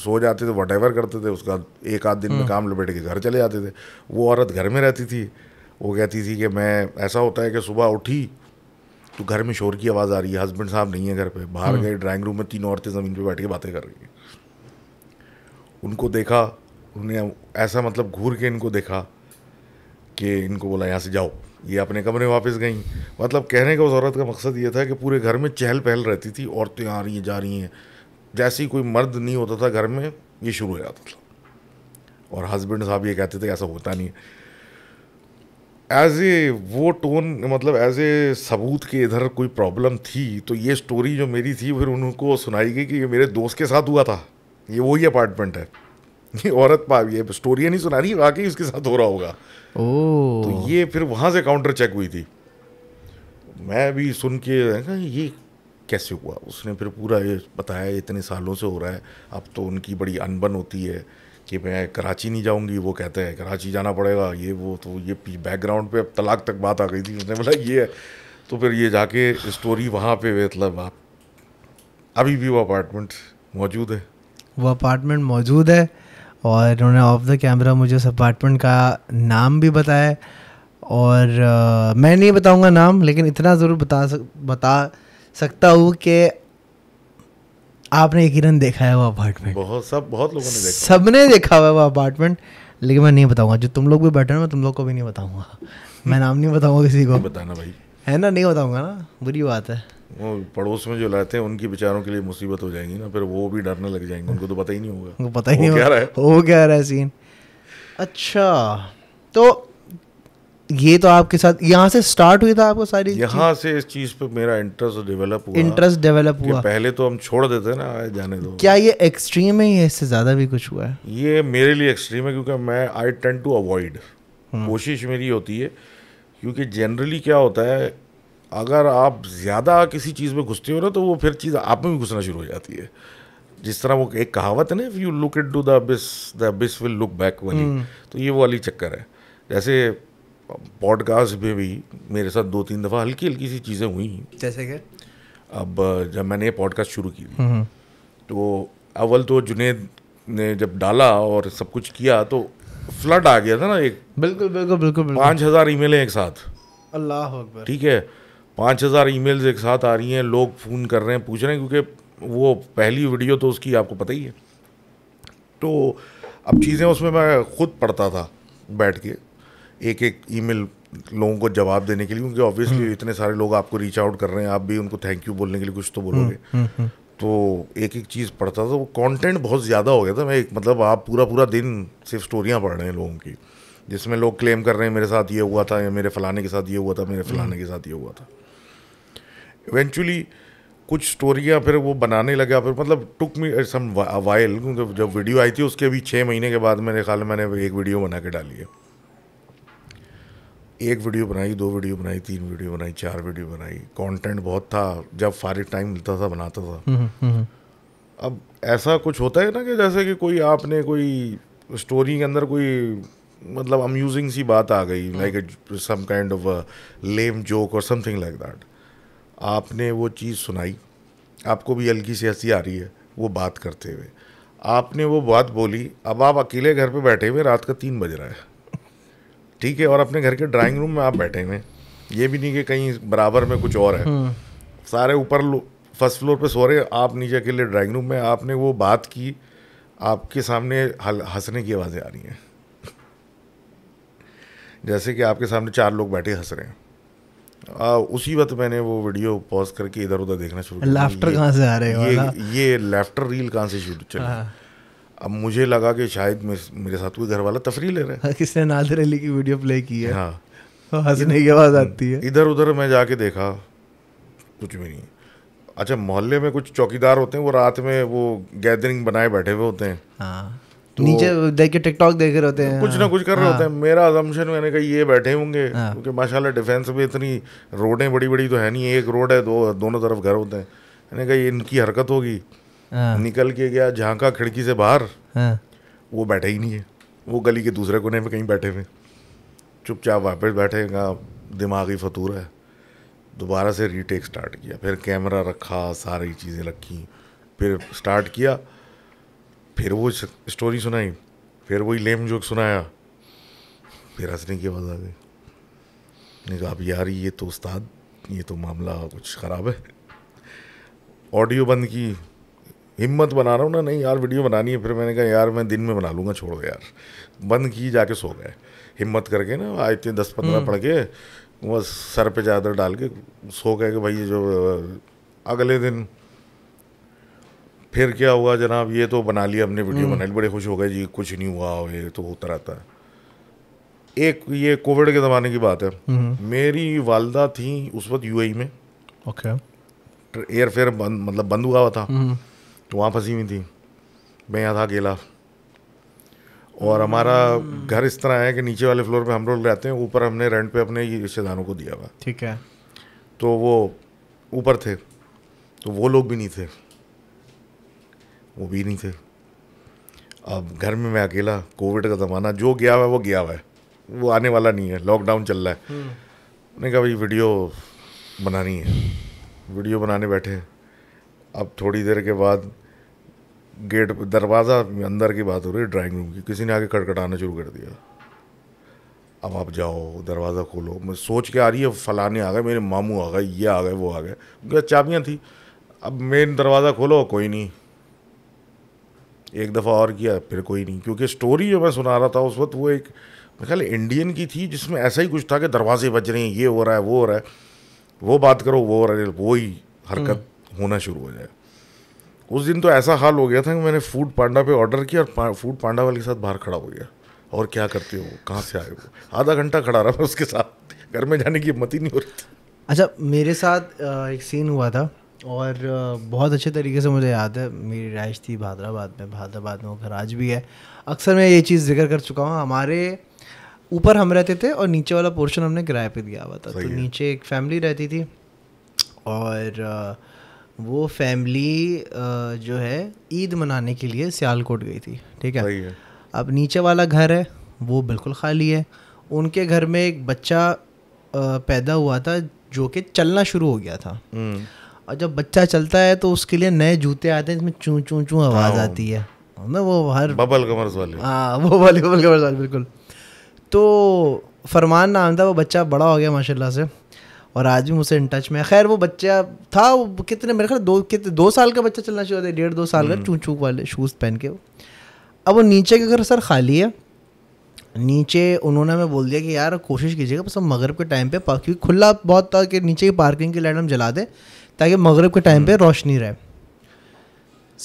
सो जाते थे वट करते थे उसका एक आध दिन में हम्म। काम लपेट के घर चले जाते थे वो औरत घर में रहती थी वो कहती थी कि मैं ऐसा होता है कि सुबह उठी तो घर में शोर की आवाज़ आ रही है हस्बैंड साहब नहीं है घर पे बाहर हम्म। गए ड्राइंग रूम में तीन औरतें ज़मीन पे बैठ के बातें कर रही हैं उनको देखा उन्होंने ऐसा मतलब घूर के इनको देखा कि इनको बोला यहाँ से जाओ ये अपने कमरे वापस गई मतलब कहने का उस औरत का मकसद ये था कि पूरे घर में चहल पहल रहती थी औरतें आ रही हैं जा रही हैं जैसे ही कोई मर्द नहीं होता था घर में ये शुरू हो जाता था और हस्बैंड साहब ये कहते थे ऐसा होता नहीं एज ए वो टोन मतलब एज ए सबूत के इधर कोई प्रॉब्लम थी तो ये स्टोरी जो मेरी थी फिर उनको सुनाई गई कि ये मेरे दोस्त के साथ हुआ था ये वही अपार्टमेंट है ये औरत पा ये स्टोरी नहीं सुना रही वाकई उसके साथ हो रहा होगा ओ। तो ये फिर वहाँ से काउंटर चेक हुई थी मैं भी सुन के ये कैसे हुआ उसने फिर पूरा ये बताया इतने सालों से हो रहा है अब तो उनकी बड़ी अनबन होती है कि मैं कराची नहीं जाऊंगी वो कहते हैं कराची जाना पड़ेगा ये वो तो ये बैकग्राउंड पे अब तलाक तक बात आ गई थी उसने बोला ये है तो फिर ये जाके स्टोरी वहाँ पे मतलब आप अभी भी वो अपार्टमेंट मौजूद है वो अपार्टमेंट मौजूद है और इन्होंने ऑफ द कैमरा मुझे उस अपार्टमेंट का नाम भी बताया और आ, मैं नहीं बताऊंगा नाम लेकिन इतना ज़रूर बता सक बता सकता हूँ कि आपने यकीनन देखा है वो अपार्टमेंट बहुत सब बहुत लोगों ने देखा सबने देखा हुआ है वो अपार्टमेंट लेकिन मैं नहीं बताऊंगा जो तुम लोग भी बैठे हो मैं तुम लोग को भी नहीं बताऊंगा मैं नाम नहीं बताऊंगा किसी को बताना भाई है ना नहीं बताऊंगा ना बुरी बात है वो पड़ोस में जो रहते हैं उनकी बेचारों के लिए मुसीबत हो जाएगी ना फिर वो भी डरने लग जाएंगे उनको तो पता ही नहीं होगा पता ही नहीं हो रहा क्या रहा है सीन अच्छा तो ये तो आपके साथ यहाँ से स्टार्ट हुई था आपको सारी यहाँ से इस चीज पे मेरा इंटरेस्ट डेवलप हुआ इंटरेस्ट डेवलप हुआ पहले तो हम छोड़ देते ना आए जाने दो क्या ये एक्सट्रीम है या इससे ज्यादा भी कुछ हुआ है ये मेरे लिए एक्सट्रीम है क्योंकि मैं आई टेंड टू अवॉइड कोशिश मेरी होती है क्योंकि जनरली क्या होता है अगर आप ज़्यादा किसी चीज़ में घुसते हो ना तो वो फिर चीज़ आप में भी घुसना शुरू हो जाती है जिस तरह वो एक कहावत है ना if you look it to the will look back वाली तो ये वो वाली चक्कर है जैसे पॉडकास्ट में भी मेरे साथ दो तीन दफ़ा हल्की हल्की सी चीज़ें हुई जैसे कि अब जब मैंने ये पॉडकास्ट शुरू की थी हम्म। तो अव्वल तो जुनेद ने जब डाला और सब कुछ किया तो फ्लड आ गया था ना एक बिल्कुल बिल्कुल बिल्कुल पाँच हज़ार ई एक साथ अल्लाह ठीक है पाँच हज़ार ई एक साथ आ रही हैं लोग फ़ोन कर रहे हैं पूछ रहे हैं क्योंकि वो पहली वीडियो तो उसकी आपको पता ही है तो अब चीज़ें उसमें मैं खुद पढ़ता था बैठ के एक एक ईमेल लोगों को जवाब देने के लिए क्योंकि ऑब्वियसली हम्म। इतने सारे लोग आपको रीच आउट कर रहे हैं आप भी उनको थैंक यू बोलने के लिए कुछ तो हम्म, बोलोगे हम्म, तो एक एक चीज़ पढ़ता था वो तो कंटेंट बहुत ज़्यादा हो गया था मैं एक मतलब आप पूरा पूरा दिन सिर्फ स्टोरियाँ पढ़ रहे हैं लोगों की जिसमें लोग क्लेम कर रहे हैं मेरे साथ ये हुआ था या मेरे फलाने के साथ ये हुआ था मेरे फलाने के साथ ये हुआ था इवेंचुअली कुछ स्टोरियाँ फिर वो बनाने लगा फिर मतलब टुक मी सम क्योंकि जब वीडियो आई थी उसके अभी छः महीने के बाद मेरे ख्याल मैंने एक वीडियो बना के डाली है एक वीडियो बनाई दो वीडियो बनाई तीन वीडियो बनाई चार वीडियो बनाई कंटेंट बहुत था जब फारिग टाइम मिलता था बनाता था हम्म, हम्म, हम्म। अब ऐसा कुछ होता है ना कि जैसे कि कोई आपने कोई स्टोरी के अंदर कोई मतलब अम्यूजिंग सी बात आ गई like some kind of lame joke और समथिंग लाइक दैट आपने वो चीज़ सुनाई आपको भी हल्की सी हंसी आ रही है वो बात करते हुए आपने वो बात बोली अब आप अकेले घर पे बैठे हुए रात का तीन बज रहा है ठीक है और अपने घर के ड्राइंग रूम में आप बैठे हुए ये भी नहीं कि कहीं बराबर में कुछ और है हम्म। सारे ऊपर फर्स्ट फ्लोर पे सो रहे आप नीचे के लिए ड्राइंग रूम में आपने वो बात की आपके सामने हंसने की आवाज़ें आ रही हैं जैसे कि आपके सामने चार लोग बैठे हंस रहे हैं आ, उसी वक्त मैंने वो वीडियो पॉज करके इधर उधर देखना शुरू किया लाफ्टर कहाँ से आ रहे हैं ये ये लाफ्टर रील कहाँ से शुरू चला हाँ। अब मुझे लगा कि शायद मेरे साथ कोई घर वाला तफरी ले रहा है किसने नादिर अली की वीडियो प्ले की है हाँ तो हंसने की आवाज़ आती है इधर उधर मैं जाके देखा कुछ भी नहीं अच्छा मोहल्ले में कुछ चौकीदार होते हैं वो रात में वो गैदरिंग बनाए बैठे हुए होते हैं हाँ। तो नीचे देख के टिकटॉक देख रहे होते हैं कुछ ना कुछ कर रहे हाँ। होते हैं मेरा अजम्पशन मैंने कहा ये बैठे होंगे क्योंकि माशाल्लाह डिफेंस में इतनी रोडें बड़ी बड़ी तो है नहीं एक रोड है दो दोनों तरफ घर होते हैं मैंने कहा इनकी हरकत होगी हाँ। निकल के गया झांका खिड़की से बाहर हाँ। वो बैठे ही नहीं है वो गली के दूसरे कोने में कहीं बैठे हुए चुपचाप वापस बैठेगा दिमागी फतूर है दोबारा से रीटेक स्टार्ट किया फिर कैमरा रखा सारी चीज़ें रखी फिर स्टार्ट किया फिर वो स्टोरी सुनाई फिर वही लेम जोक सुनाया फिर हंसने की आवाज़ आ गई नहीं कहा यार ये तो उस्ताद ये तो मामला कुछ ख़राब है ऑडियो बंद की हिम्मत बना रहा हूँ ना नहीं यार वीडियो बनानी है फिर मैंने कहा यार मैं दिन में बना लूँगा छोड़ दो यार बंद की जाके सो गए हिम्मत करके ना आए थे दस पंद्रह हम्म। पढ़ के बस सर पे चादर डाल के सो गए कि भाई जो अगले दिन फिर क्या हुआ जनाब ये तो बना लिया हमने वीडियो हम्म। बना ली बड़े खुश हो गए जी कुछ नहीं हुआ ये तो होता रहता है एक ये कोविड के ज़माने की बात है हम्म। मेरी वालदा थी उस वक्त यू e में ओके एयरफेयर बंद मतलब बंद हुआ हुआ था तो वहाँ फंसी हुई थी मैं यहाँ था अकेला और हमारा घर इस तरह है कि नीचे वाले फ्लोर पे हम लोग रहते हैं ऊपर हमने रेंट पे अपने रिश्तेदारों को दिया हुआ ठीक है तो वो ऊपर थे तो वो लोग भी नहीं थे वो भी नहीं थे अब घर में मैं अकेला कोविड का ज़माना जो गया हुआ है वो गया हुआ है वो आने वाला नहीं है लॉकडाउन चल रहा है हम्म। मैंने कहा भाई वीडियो बनानी है वीडियो बनाने बैठे अब थोड़ी देर के बाद गेट दरवाज़ा अंदर की बात हो रही है ड्राइंग रूम की किसी ने आके खटखटाना शुरू कर दिया अब आप जाओ दरवाज़ा खोलो मैं सोच के आ रही है फलाने आ गए मेरे मामू आ गए ये आ गए वो आ गए उनके चाबियाँ थी अब मेन दरवाज़ा खोलो कोई नहीं एक दफ़ा और किया फिर कोई नहीं क्योंकि स्टोरी जो मैं सुना रहा था उस वक्त वो एक मेरे ख्याल इंडियन की थी जिसमें ऐसा ही कुछ था कि दरवाजे बज रहे हैं ये हो रहा है वो हो रहा है वो बात करो वो हो रहा है वो ही हरकत होना शुरू हो जाए उस दिन तो ऐसा हाल हो गया था कि मैंने फूड पांडा पे ऑर्डर किया और फूड पांडा वाले के साथ बाहर खड़ा हो गया और क्या करते हो कहाँ से आए हो आधा घंटा खड़ा रहा मैं उसके साथ घर में जाने की हिम्मत ही नहीं हो रही थी अच्छा मेरे साथ एक सीन हुआ था और बहुत अच्छे तरीके से मुझे याद है मेरी रहाइश थी भादराबाद में भादराबाद में घर आज भी है अक्सर मैं ये चीज़ जिक्र कर चुका हूँ हमारे ऊपर हम रहते थे और नीचे वाला पोर्शन हमने किराए पे दिया हुआ था तो नीचे एक फैमिली रहती थी और वो फैमिली जो है ईद मनाने के लिए सियालकोट गई थी ठीक है? अब नीचे वाला घर है वो बिल्कुल खाली है उनके घर में एक बच्चा पैदा हुआ था जो कि चलना शुरू हो गया था हम्म। और जब बच्चा चलता है तो उसके लिए नए जूते आते हैं जिसमें चू चू चू आवाज़ हाँ। आती है ना वो हर बबल कमर्स वाले हाँ वो वाले बबल कमर्स वाले बिल्कुल तो फरमान नाम था वो बच्चा बड़ा हो गया माशाल्लाह से और आज भी मुझसे इन टच में खैर वो बच्चा था वो कितने मेरे ख्याल दो कितने दो साल का बच्चा चलना शुरू होता है डेढ़ दो साल का चूँ हम्म। चूक वाले शूज़ पहन के वो अब वो नीचे का घर सर खाली है नीचे उन्होंने हमें बोल दिया कि यार कोशिश कीजिएगा बस हम मगरब के टाइम पे क्योंकि खुला बहुत था कि नीचे की पार्किंग की लाइट हम जला दें ताकि मगरब के टाइम पे हम्म। रोशनी रहे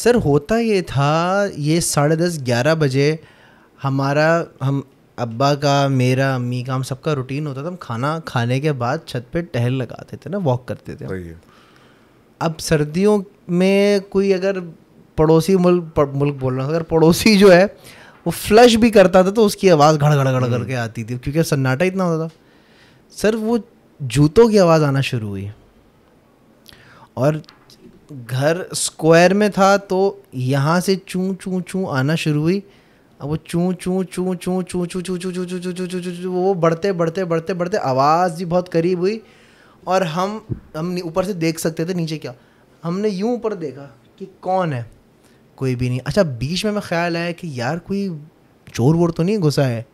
सर होता ये था ये साढ़े दस ग्यारह बजे हमारा हम अब्बा का मेरा अम्मी का हम सबका रूटीन होता था हम खाना खाने के बाद छत पे टहल लगाते थे ना वॉक करते थे अब सर्दियों में कोई अगर पड़ोसी मुल्क मुल्क बोल रहा अगर पड़ोसी जो है वो फ्लश भी करता था तो उसकी आवाज़ घड़ घड़ घड़ हम्म। करके आती थी क्योंकि सन्नाटा इतना होता था सर वो जूतों की आवाज़ आना शुरू हुई और घर स्क्वायर में था तो यहाँ से चूँ चूँ चूँ आना शुरू हुई अब वो चू चू चू चू चू चू चू चू चू चू चू चू चू चू चू वो बढ़ते बढ़ते बढ़ते बढ़ते आवाज़ भी बहुत करीब हुई और हम हम ऊपर से देख सकते थे नीचे क्या हमने यूं ऊपर देखा कि कौन है कोई भी नहीं अच्छा बीच में मैं ख्याल आया कि यार कोई चोर वोर तो नहीं घुसा है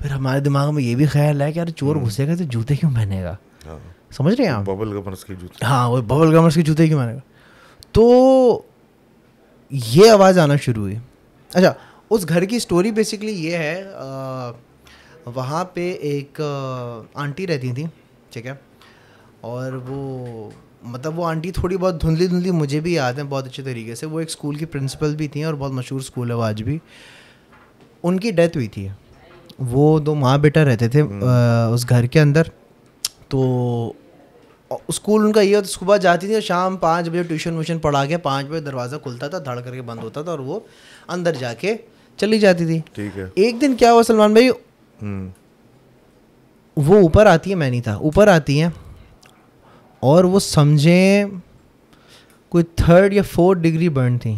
फिर हमारे दिमाग में ये भी ख्याल आया कि यार चोर घुसेगा तो जूते क्यों पहनेगा समझ रहे हैं आप बबल गमर्स के जूते हाँ वो बबल गमर्स के जूते क्यों पहनेगा तो ये आवाज़ आना शुरू हुई अच्छा उस घर की स्टोरी बेसिकली ये है वहाँ पे एक आंटी रहती थी ठीक है और वो मतलब वो आंटी थोड़ी बहुत धुंधली धुंधली मुझे भी याद है बहुत अच्छे तरीके से वो एक स्कूल की प्रिंसिपल भी थी और बहुत मशहूर स्कूल है वो आज भी उनकी डेथ हुई थी वो दो माँ बेटा रहते थे आ, हम्म। उस घर के अंदर तो स्कूल उनका ये होता सुबह जाती थी और शाम पाँच बजे ट्यूशन व्यूशन पढ़ा के पाँच बजे दरवाज़ा खुलता था धड़ करके बंद होता था और वो अंदर जाके चली जाती थी ठीक है एक दिन क्या हुआ सलमान भाई हम्म। वो ऊपर आती है मैं नहीं था ऊपर आती है और वो समझे कोई थर्ड या फोर्थ डिग्री बर्न थी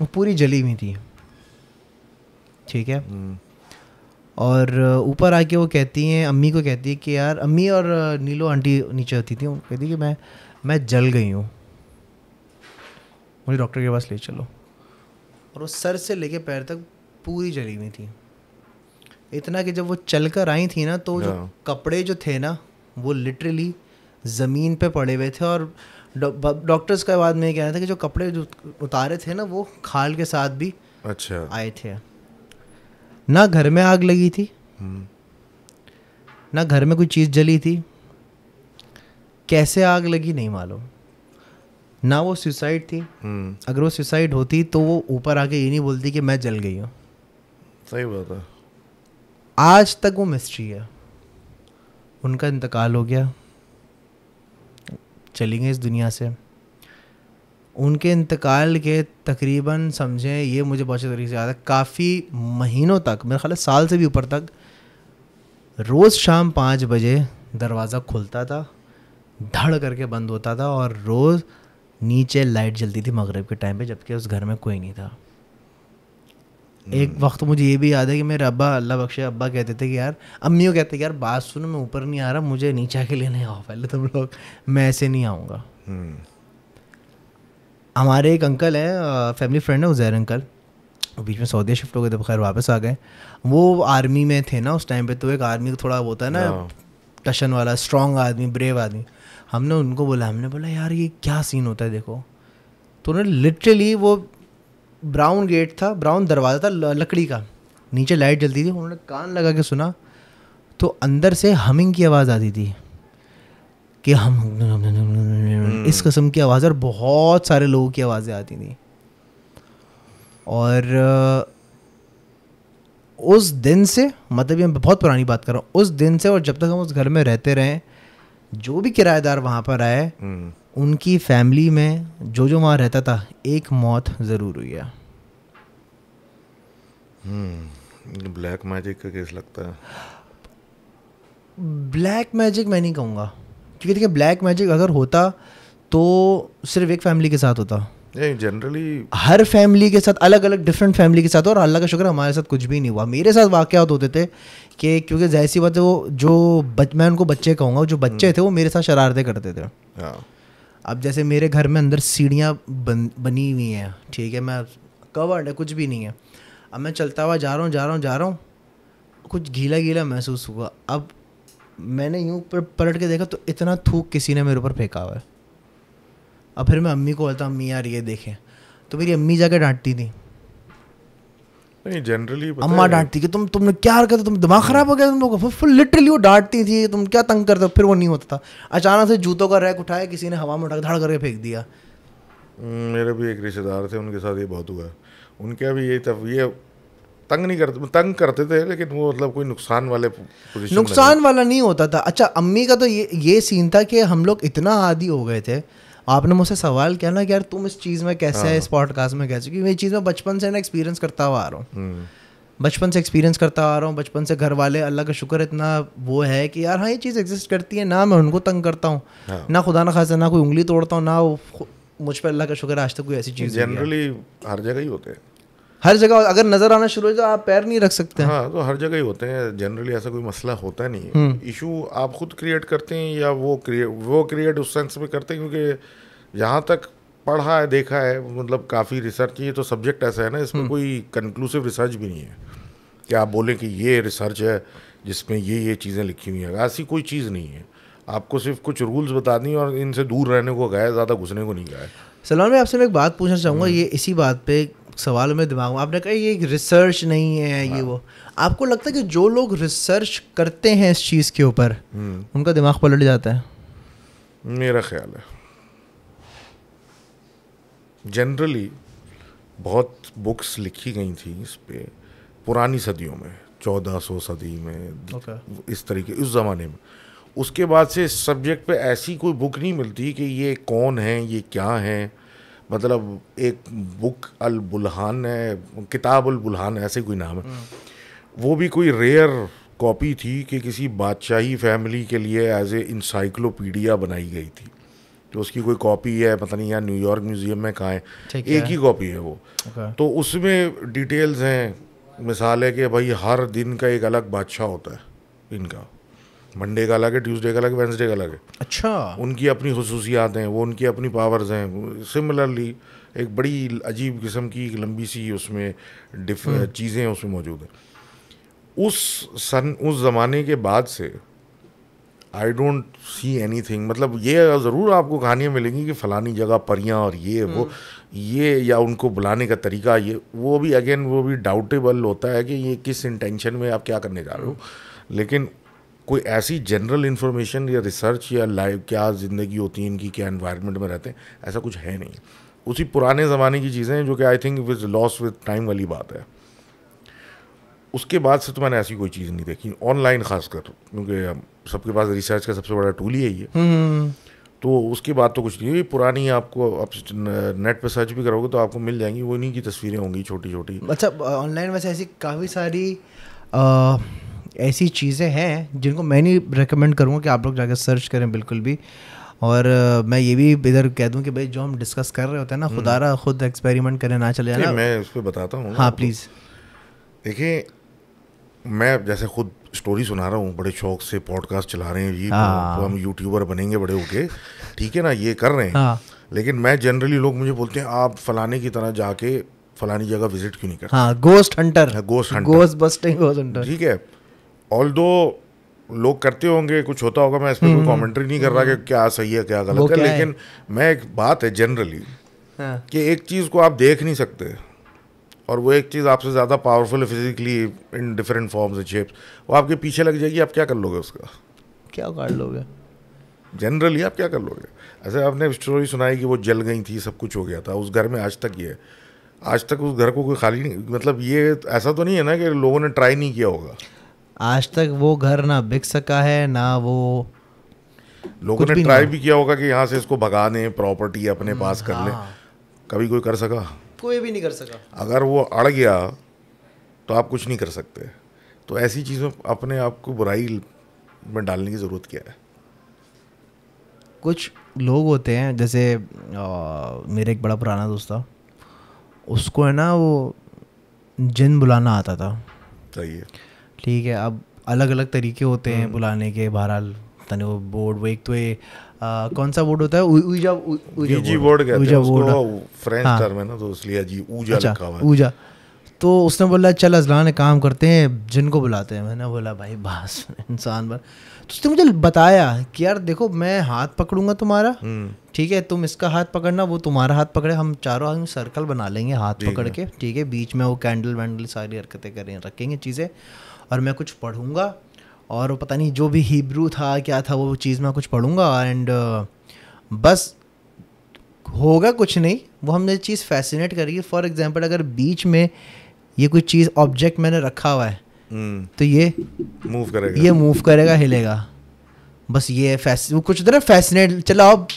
वो पूरी जली हुई थी ठीक है हम्म। और ऊपर आके वो कहती हैं अम्मी को कहती है कि यार अम्मी और नीलो आंटी नीचे आती थी वो कहती कि मैं मैं जल गई हूँ मुझे डॉक्टर के पास ले चलो और वो सर से लेके पैर तक पूरी जली हुई थी इतना कि जब वो चल कर आई थी ना तो जो हाँ। कपड़े जो थे ना वो लिटरली ज़मीन पे पड़े हुए थे और डॉक्टर्स का बाद में कहना था कि जो कपड़े जो उतारे थे ना वो खाल के साथ भी अच्छा आए थे ना घर में आग लगी थी हम्म। ना घर में कोई चीज़ जली थी कैसे आग लगी नहीं मालूम ना वो सुसाइड थी हम्म। अगर वो सुसाइड होती तो वो ऊपर आके ये नहीं बोलती कि मैं जल गई हूँ सही बात है आज तक वो मिस्ट्री है उनका इंतकाल हो गया चली गई इस दुनिया से उनके इंतकाल के तकरीबन समझें ये मुझे बहुत अच्छे तरीके से याद है काफ़ी महीनों तक मेरा ख्याल साल से भी ऊपर तक रोज़ शाम पाँच बजे दरवाज़ा खुलता था धड़ करके बंद होता था और रोज़ नीचे लाइट जलती थी मगरब के टाइम पे जबकि उस घर में कोई नहीं था एक हम्म। वक्त मुझे ये भी याद है कि मेरे अब्बा अल्लाह बख्शे अब्बा कहते थे कि यार अम्मी को कहते कि यार बात सुनो मैं ऊपर नहीं आ रहा मुझे नीचे आके लेने आओ पहले तुम लोग मैं ऐसे नहीं आऊँगा हम्म। हमारे एक अंकल है फैमिली फ्रेंड है उजैर अंकल बीच में सऊदी शिफ्ट हो गए थे खैर वापस आ गए वो आर्मी में थे ना उस टाइम पे तो एक आर्मी का थोड़ा होता है ना हाँ। टशन वाला स्ट्रॉन्ग आदमी ब्रेव आदमी हमने उनको बोला हमने बोला यार ये क्या सीन होता है देखो तो उन्होंने लिटरली वो ब्राउन गेट था ब्राउन दरवाज़ा था लकड़ी का नीचे लाइट जलती थी उन्होंने कान लगा के सुना तो अंदर से हमिंग की आवाज़ आती थी कि हम हम्म। इस कस्म की आवाज़ और बहुत सारे लोगों की आवाज़ें आती थी और उस दिन से मतलब ये मैं बहुत पुरानी बात कर रहा हूँ उस दिन से और जब तक हम उस घर में रहते रहें जो भी किराएदार वहाँ पर आए हम्म। उनकी फैमिली में जो जो वहाँ रहता था एक मौत ज़रूर हुई है ब्लैक हम्म, मैजिक का केस लगता है ब्लैक मैजिक मैं नहीं कहूँगा क्योंकि देखिए ब्लैक मैजिक अगर होता तो सिर्फ एक फैमिली के साथ होता जनरली हर फैमिली के साथ अलग अलग डिफरेंट फैमिली के साथ और अल्लाह का शुक्र हमारे साथ कुछ भी नहीं हुआ मेरे साथ वाक़ होते थे कि क्योंकि जाहिर सी बात है वो जो बच मैं उनको बच्चे कहूँगा जो बच्चे हम्म। थे वो मेरे साथ शरारतें करते थे हाँ। अब जैसे मेरे घर में अंदर सीढ़ियाँ बन बनी हुई हैं ठीक है मैं कवर्ड है कुछ भी नहीं है अब मैं चलता हुआ जा रहा हूँ जा रहा हूँ जा रहा हूँ कुछ गीला गीला महसूस हुआ अब मैंने यूँ पर पलट के देखा तो इतना थूक किसी ने मेरे ऊपर फेंका हुआ है अब फिर मैं अम्मी को बोलता अम्मी यार ये देखें तो मेरी अम्मी जाके डांटती थी नहीं जनरली अम्मा डांटती कि तुम तुमने क्या हरकत तुम दिमाग खराब हो गया तुम लोगों को लिटरली वो डांटती थी तुम क्या तंग करते हो फिर वो नहीं होता था अचानक से जूतों का रैक उठाया किसी ने हवा में उठा धड़ करके फेंक दिया हम्म, मेरे भी एक रिश्तेदार थे उनके साथ ये बहुत हुआ उनके अभी यही तब ये तंग नहीं करते तंग करते थे लेकिन वो मतलब कोई नुकसान वाले नुकसान वाला नहीं होता था अच्छा अम्मी का तो ये ये सीन था कि हम लोग इतना आदि हो गए थे आपने मुझसे सवाल किया ना कि यार तुम इस चीज़ में कैसे है हाँ। इस पॉडकास्ट में कैसे क्योंकि मैं चीज़ में बचपन से ना एक्सपीरियंस करता हुआ आ रहा हूँ हम्म। बचपन से एक्सपीरियंस करता आ रहा हूँ बचपन से घर वाले अल्लाह का शुक्र इतना वो है कि यार हाँ ये चीज़ एग्जिस्ट करती है ना मैं उनको तंग करता हूँ हाँ। ना खुदा ना खासा ना कोई उंगली तोड़ता हूँ ना मुझ पर अल्लाह का शुक्र आज तक कोई ऐसी चीज़ जनरली हर जगह ही होते हैं हर जगह अगर नजर आना शुरू हो जाए तो आप पैर नहीं रख सकते हाँ तो हर जगह ही होते हैं जनरली ऐसा कोई मसला होता नहीं है इशू हम्म। आप खुद क्रिएट करते हैं या वो क्रिएट वो क्रिएट उस सेंस में करते हैं क्योंकि जहाँ तक पढ़ा है देखा है मतलब काफ़ी रिसर्च ये तो सब्जेक्ट ऐसा है ना इसमें हम्म। कोई कंक्लूसिव रिसर्च भी नहीं है कि आप बोलें कि ये रिसर्च है जिसमें ये ये चीज़ें लिखी हुई हैं ऐसी कोई चीज़ नहीं है आपको सिर्फ कुछ रूल्स बता दी और इनसे दूर रहने को गए ज़्यादा घुसने को नहीं गया सलमान मैं आपसे मैं एक बात पूछना चाहूँगा हम्म। ये इसी बात पे सवाल में दिमाग में आपने कहा ये रिसर्च नहीं है हाँ। ये वो आपको लगता है कि जो लोग रिसर्च करते हैं इस चीज़ के ऊपर हम्म। उनका दिमाग पलट जाता है मेरा ख्याल है जनरली बहुत बुक्स लिखी गई थी इस पर पुरानी सदियों में चौदह सौ सदी में okay. इस तरीके उस ज़माने में उसके बाद से इस सब्जेक्ट पे ऐसी कोई बुक नहीं मिलती कि ये कौन है ये क्या है मतलब एक बुक अल बुल्हान है किताब अल बुल्हान ऐसे कोई नाम है वो भी कोई रेयर कॉपी थी कि किसी बादशाही फैमिली के लिए एज ए इंसाइक्लोपीडिया बनाई गई थी तो उसकी कोई कॉपी है पता नहीं यहाँ न्यूयॉर्क म्यूजियम में कहाँ है एक ही कॉपी है वो तो उसमें डिटेल्स हैं मिसाल है कि भाई हर दिन का एक अलग बादशाह होता है इनका मंडे का अलग है ट्यूसडे का अलग है वेंसडे का अलग है अच्छा उनकी अपनी खसूसियात हैं वो उनकी अपनी पावर्स हैं सिमिलरली एक बड़ी अजीब किस्म की एक लंबी सी उसमें डिफ हम्म। चीज़ें उसमें मौजूद हैं उस सन उस ज़माने के बाद से I don't see anything मतलब ये ज़रूर आपको कहानियाँ मिलेंगी कि फ़लानी जगह परियाँ और ये वो हम्म। ये या उनको बुलाने का तरीका ये वो भी अगेन वो भी डाउटेबल होता है कि ये किस इंटेंशन में आप क्या करने जा रहे हो हम्म। लेकिन कोई ऐसी जनरल इन्फॉर्मेशन या रिसर्च या लाइव क्या ज़िंदगी होती है इनकी क्या इन्वायरमेंट में रहते हैं ऐसा कुछ है नहीं उसी पुराने ज़माने की चीज़ें हैं जो कि I think which loss with time वाली बात है उसके बाद से तो मैंने ऐसी कोई चीज़ नहीं देखी ऑनलाइन खासकर क्योंकि सबके पास रिसर्च का सबसे बड़ा टूल ही है ये हम्म, हम्म, हम्म। तो उसके बाद तो कुछ नहीं है पुरानी आपको आप नेट पर सर्च भी करोगे तो आपको मिल जाएंगी वो इन्हीं की तस्वीरें होंगी छोटी छोटी अच्छा ऑनलाइन वैसे ऐसी काफ़ी सारी ऐसी चीज़ें हैं जिनको मैं नहीं रिकमेंड करूँगा कि आप लोग जाकर सर्च करें बिल्कुल भी और uh, मैं ये भी इधर कह दूं कि भाई जो हम डिस्कस कर रहे होते हैं ना हम्म। खुदा खुद एक्सपेरिमेंट करें ना चले जाना मैं उस पर बताता हूँ हाँ प्लीज़ देखिए मैं जैसे खुद स्टोरी सुना रहा हूँ बड़े शौक से पॉडकास्ट चला रहे हैं ये तो, हाँ। तो हम यूट्यूबर बनेंगे बड़े होके ठीक है ना ये कर रहे हैं हाँ। लेकिन मैं जनरली लोग मुझे बोलते हैं आप फलाने की तरह जाके फलानी जगह विजिट क्यों नहीं करते हाँ, ghost hunter ghost hunter ghost busting ghost hunter ठीक है ऑल दो लोग करते होंगे कुछ होता होगा मैं इस पर कॉमेंट्री नहीं कर रहा कि क्या सही है क्या गलत है लेकिन मैं एक बात है जनरली हाँ। कि एक चीज़ को आप देख नहीं सकते और वो एक चीज़ आपसे ज़्यादा पावरफुल है physically in different forms and shapes वो आपके पीछे लग जाएगी आप क्या कर लोगे उसका क्या कर लोगे जनरली आप क्या कर लोगे ऐसे आपने स्टोरी सुनाई कि वो जल गई थी सब कुछ हो गया था उस घर में आज तक ये आज तक उस घर को कोई खाली नहीं मतलब ये ऐसा तो नहीं है ना कि लोगों ने ट्राई नहीं किया होगा आज तक वो घर ना बिक सका है ना वो लोगों ने ट्राई भी किया होगा कि यहाँ से इसको भगा दें प्रॉपर्टी अपने हम्म, पास कर लें हाँ। कभी कोई कर सका कोई भी नहीं कर सका अगर वो अड़ गया तो आप कुछ नहीं कर सकते तो ऐसी चीज़ों अपने आप को बुराई में डालने की ज़रूरत क्या है कुछ लोग होते हैं जैसे आ, मेरे एक बड़ा पुराना दोस्त था उसको है ना वो जिन बुलाना आता था सही है ठीक है अब अलग अलग तरीके होते हैं हम्म। बुलाने के बहरहाल तने वो बोर्ड वो एक तो ये कौन सा बोर्ड होता है ऊजा ऊजा बोर्ड फ्रेंच टर्म हाँ। हाँ। है ना तो इसलिए जी ऊजा अच्छा, लिखा हुआ है ऊजा तो उसने बोला चल अजलान काम करते हैं जिनको बुलाते हैं मैंने बोला भाई बास इंसान भर तो उसने मुझे बताया कि यार देखो मैं हाथ पकड़ूंगा तुम्हारा हम्म। ठीक है तुम इसका हाथ पकड़ना वो तुम्हारा हाथ पकड़े हम चारों आदमी सर्कल बना लेंगे हाथ पकड़ के ठीक है बीच में वो कैंडल वैंडल सारी हरकतें करें रखेंगे चीज़ें और मैं कुछ पढ़ूँगा और पता नहीं जो भी हिब्रू था क्या था वो चीज़ मैं कुछ पढ़ूँगा एंड uh, बस होगा कुछ नहीं वो हमने चीज़ फैसिनेट करेगी फॉर एग्जाम्पल अगर बीच में ये कोई चीज़ ऑब्जेक्ट मैंने रखा हुआ है हम्म। तो ये मूव करेगा ये मूव करेगा हिलेगा बस ये फैस वो कुछ तरह फैसिनेट चलो आप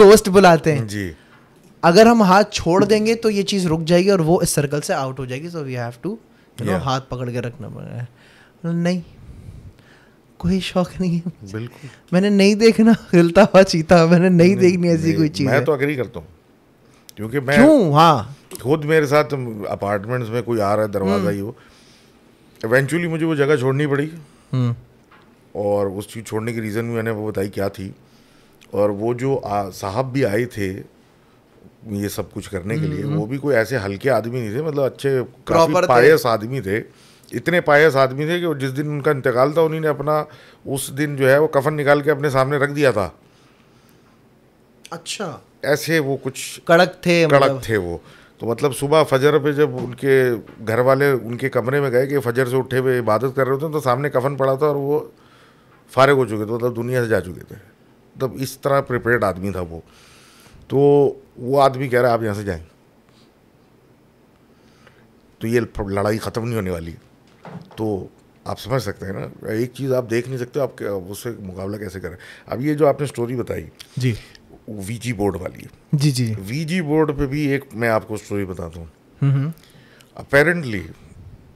गोस्ट बुलाते हैं जी अगर हम हाथ छोड़ देंगे तो ये चीज़ रुक जाएगी और वो इस सर्कल से आउट हो जाएगी so we have to you know हाथ पकड़ के रखना पड़ेगा नहीं कोई शौक नहीं है बिल्कुल मैंने नहीं देखना हिलता हुआ चीता मैंने नहीं, नहीं देखनी ऐसी कोई चीज़ मैं तो अग्री करता हूँ क्योंकि मैं क्यों हाँ खुद मेरे साथ अपार्टमेंट्स में कोई आ रहा है दरवाज़ा हम्म। ही वो इवेंचुअली मुझे वो जगह छोड़नी पड़ी हम्म। और उस चीज़ छोड़ने की रीज़न भी मैंने वो बताई क्या थी और वो जो साहब भी आए थे ये सब कुछ करने के हम्म, लिए वो भी कोई ऐसे हल्के आदमी नहीं थे मतलब अच्छे काफी पायस आदमी थे इतने पायस आदमी थे कि जिस दिन उनका इंतकाल था उन्हीं ने अपना उस दिन जो है वो कफन निकाल के अपने सामने रख दिया था अच्छा ऐसे वो कुछ कड़क थे मतलब। कड़क मतलब। थे वो तो मतलब सुबह फजर पे जब उनके घर वाले उनके कमरे में गए कि फजर से उठे हुए इबादत कर रहे होते तो सामने कफन पड़ा था और वो फारग हो चुके थे मतलब दुनिया से जा चुके थे तब मतलब इस तरह प्रिपेयर्ड आदमी था वो तो वो आदमी कह रहा है आप यहाँ से जाएं तो ये लड़ाई ख़त्म नहीं होने वाली तो आप समझ सकते हैं ना एक चीज़ आप देख नहीं सकते आप उससे मुकाबला कैसे करें अब ये जो आपने स्टोरी बताई जी वीजी बोर्ड वाली जी जी वीजी बोर्ड पे भी एक मैं आपको स्टोरी बताता हूँ अपेरेंटली हम्म,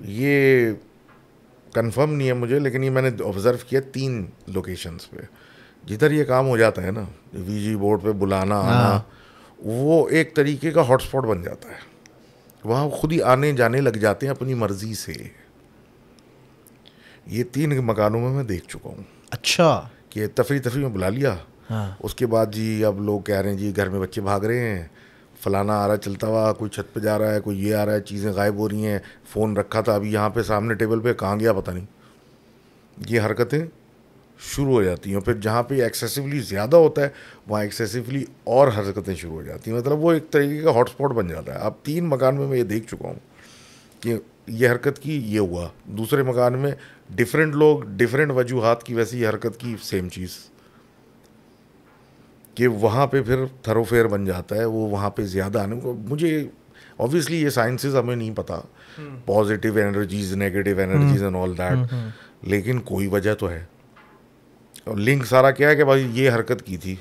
हम्म। ये कंफर्म नहीं है मुझे लेकिन ये मैंने ऑब्जर्व किया तीन लोकेशंस पे जिधर ये काम हो जाता है ना वीजी बोर्ड पे बुलाना हाँ। आना वो एक तरीके का हॉटस्पॉट बन जाता है वहाँ खुद ही आने जाने लग जाते हैं अपनी मर्जी से ये तीन मकानों में मैं देख चुका हूँ अच्छा कि तफरी तफरी में बुला लिया हाँ। उसके बाद जी अब लोग कह रहे हैं जी घर में बच्चे भाग रहे हैं फलाना आ रहा चलता हुआ कोई छत पे जा रहा है कोई ये आ रहा है चीज़ें गायब हो रही हैं फ़ोन रखा था अभी यहाँ पे सामने टेबल पे कहाँ गया पता नहीं ये हरकतें शुरू हो जाती हैं फिर जहाँ पे एक्सेसिवली ज़्यादा होता है वहाँ एक्सेसिवली और हरकतें शुरू हो जाती हैं मतलब वो एक तरीके का हॉटस्पॉट बन जाता है अब तीन मकान में मैं ये देख चुका हूँ कि ये हरकत की ये हुआ दूसरे मकान में डिफरेंट लोग डिफरेंट वजूहत की वैसी हरकत की सेम चीज़ कि वहाँ पे फिर थरोफेयर बन जाता है वो वहाँ पे ज़्यादा आने मुझे ऑब्वियसली ये साइंसेस हमें नहीं पता positive energies negative energies and all that लेकिन कोई वजह तो है और लिंक सारा क्या है कि भाई ये हरकत की थी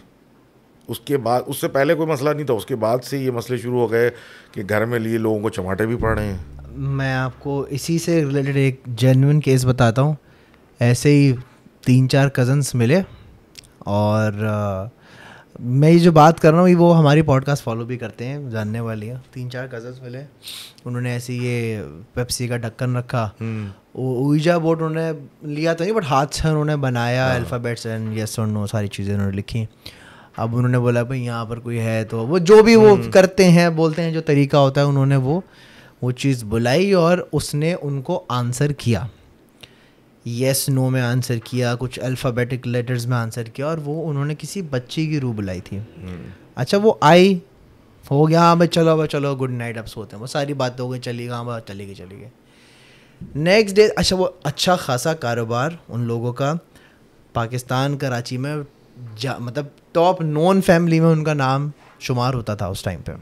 उसके बाद उससे पहले कोई मसला नहीं था उसके बाद से ये मसले शुरू हो गए कि घर में लिए लोगों को चमाटे भी पड़ रहे हैं मैं आपको इसी से रिलेटेड एक जेनविन केस बताता हूँ ऐसे ही तीन चार कज़न्स मिले और आ, मैं ये जो बात कर रहा हूँ वो हमारी पॉडकास्ट फॉलो भी करते हैं जानने वाली हैं तीन चार कज़न्स मिले उन्होंने ऐसे ये पेप्सी का ढक्कन रखा ऊर्जा हम्म। बोर्ड उन्होंने लिया तो नहीं बट हाथ से उन्होंने बनाया अल्फ़ाबेट्स एंड यस और नो सारी चीज़ें उन्होंने लिखी अब उन्होंने बोला भाई यहाँ पर कोई है तो वो जो भी वो हम्म। करते हैं बोलते हैं जो तरीका होता है उन्होंने वो वो चीज़ बुलाई और उसने उनको आंसर किया येस नो में आंसर किया कुछ अल्फ़ाबेटिक लेटर्स में आंसर किया और वो उन्होंने किसी बच्ची की रूह बुलाई थी हम्म। अच्छा वो आई हो गया हाँ भाई चलो भाई चलो गुड नाइट अब सोते हैं वो सारी बातें हो गई चली गई हाँ भाई चले गई चली गई नेक्स्ट डे अच्छा वो अच्छा खासा कारोबार उन लोगों का पाकिस्तान कराची में जा मतलब टॉप नॉन फैमिली में उनका नाम शुमार होता था उस टाइम पर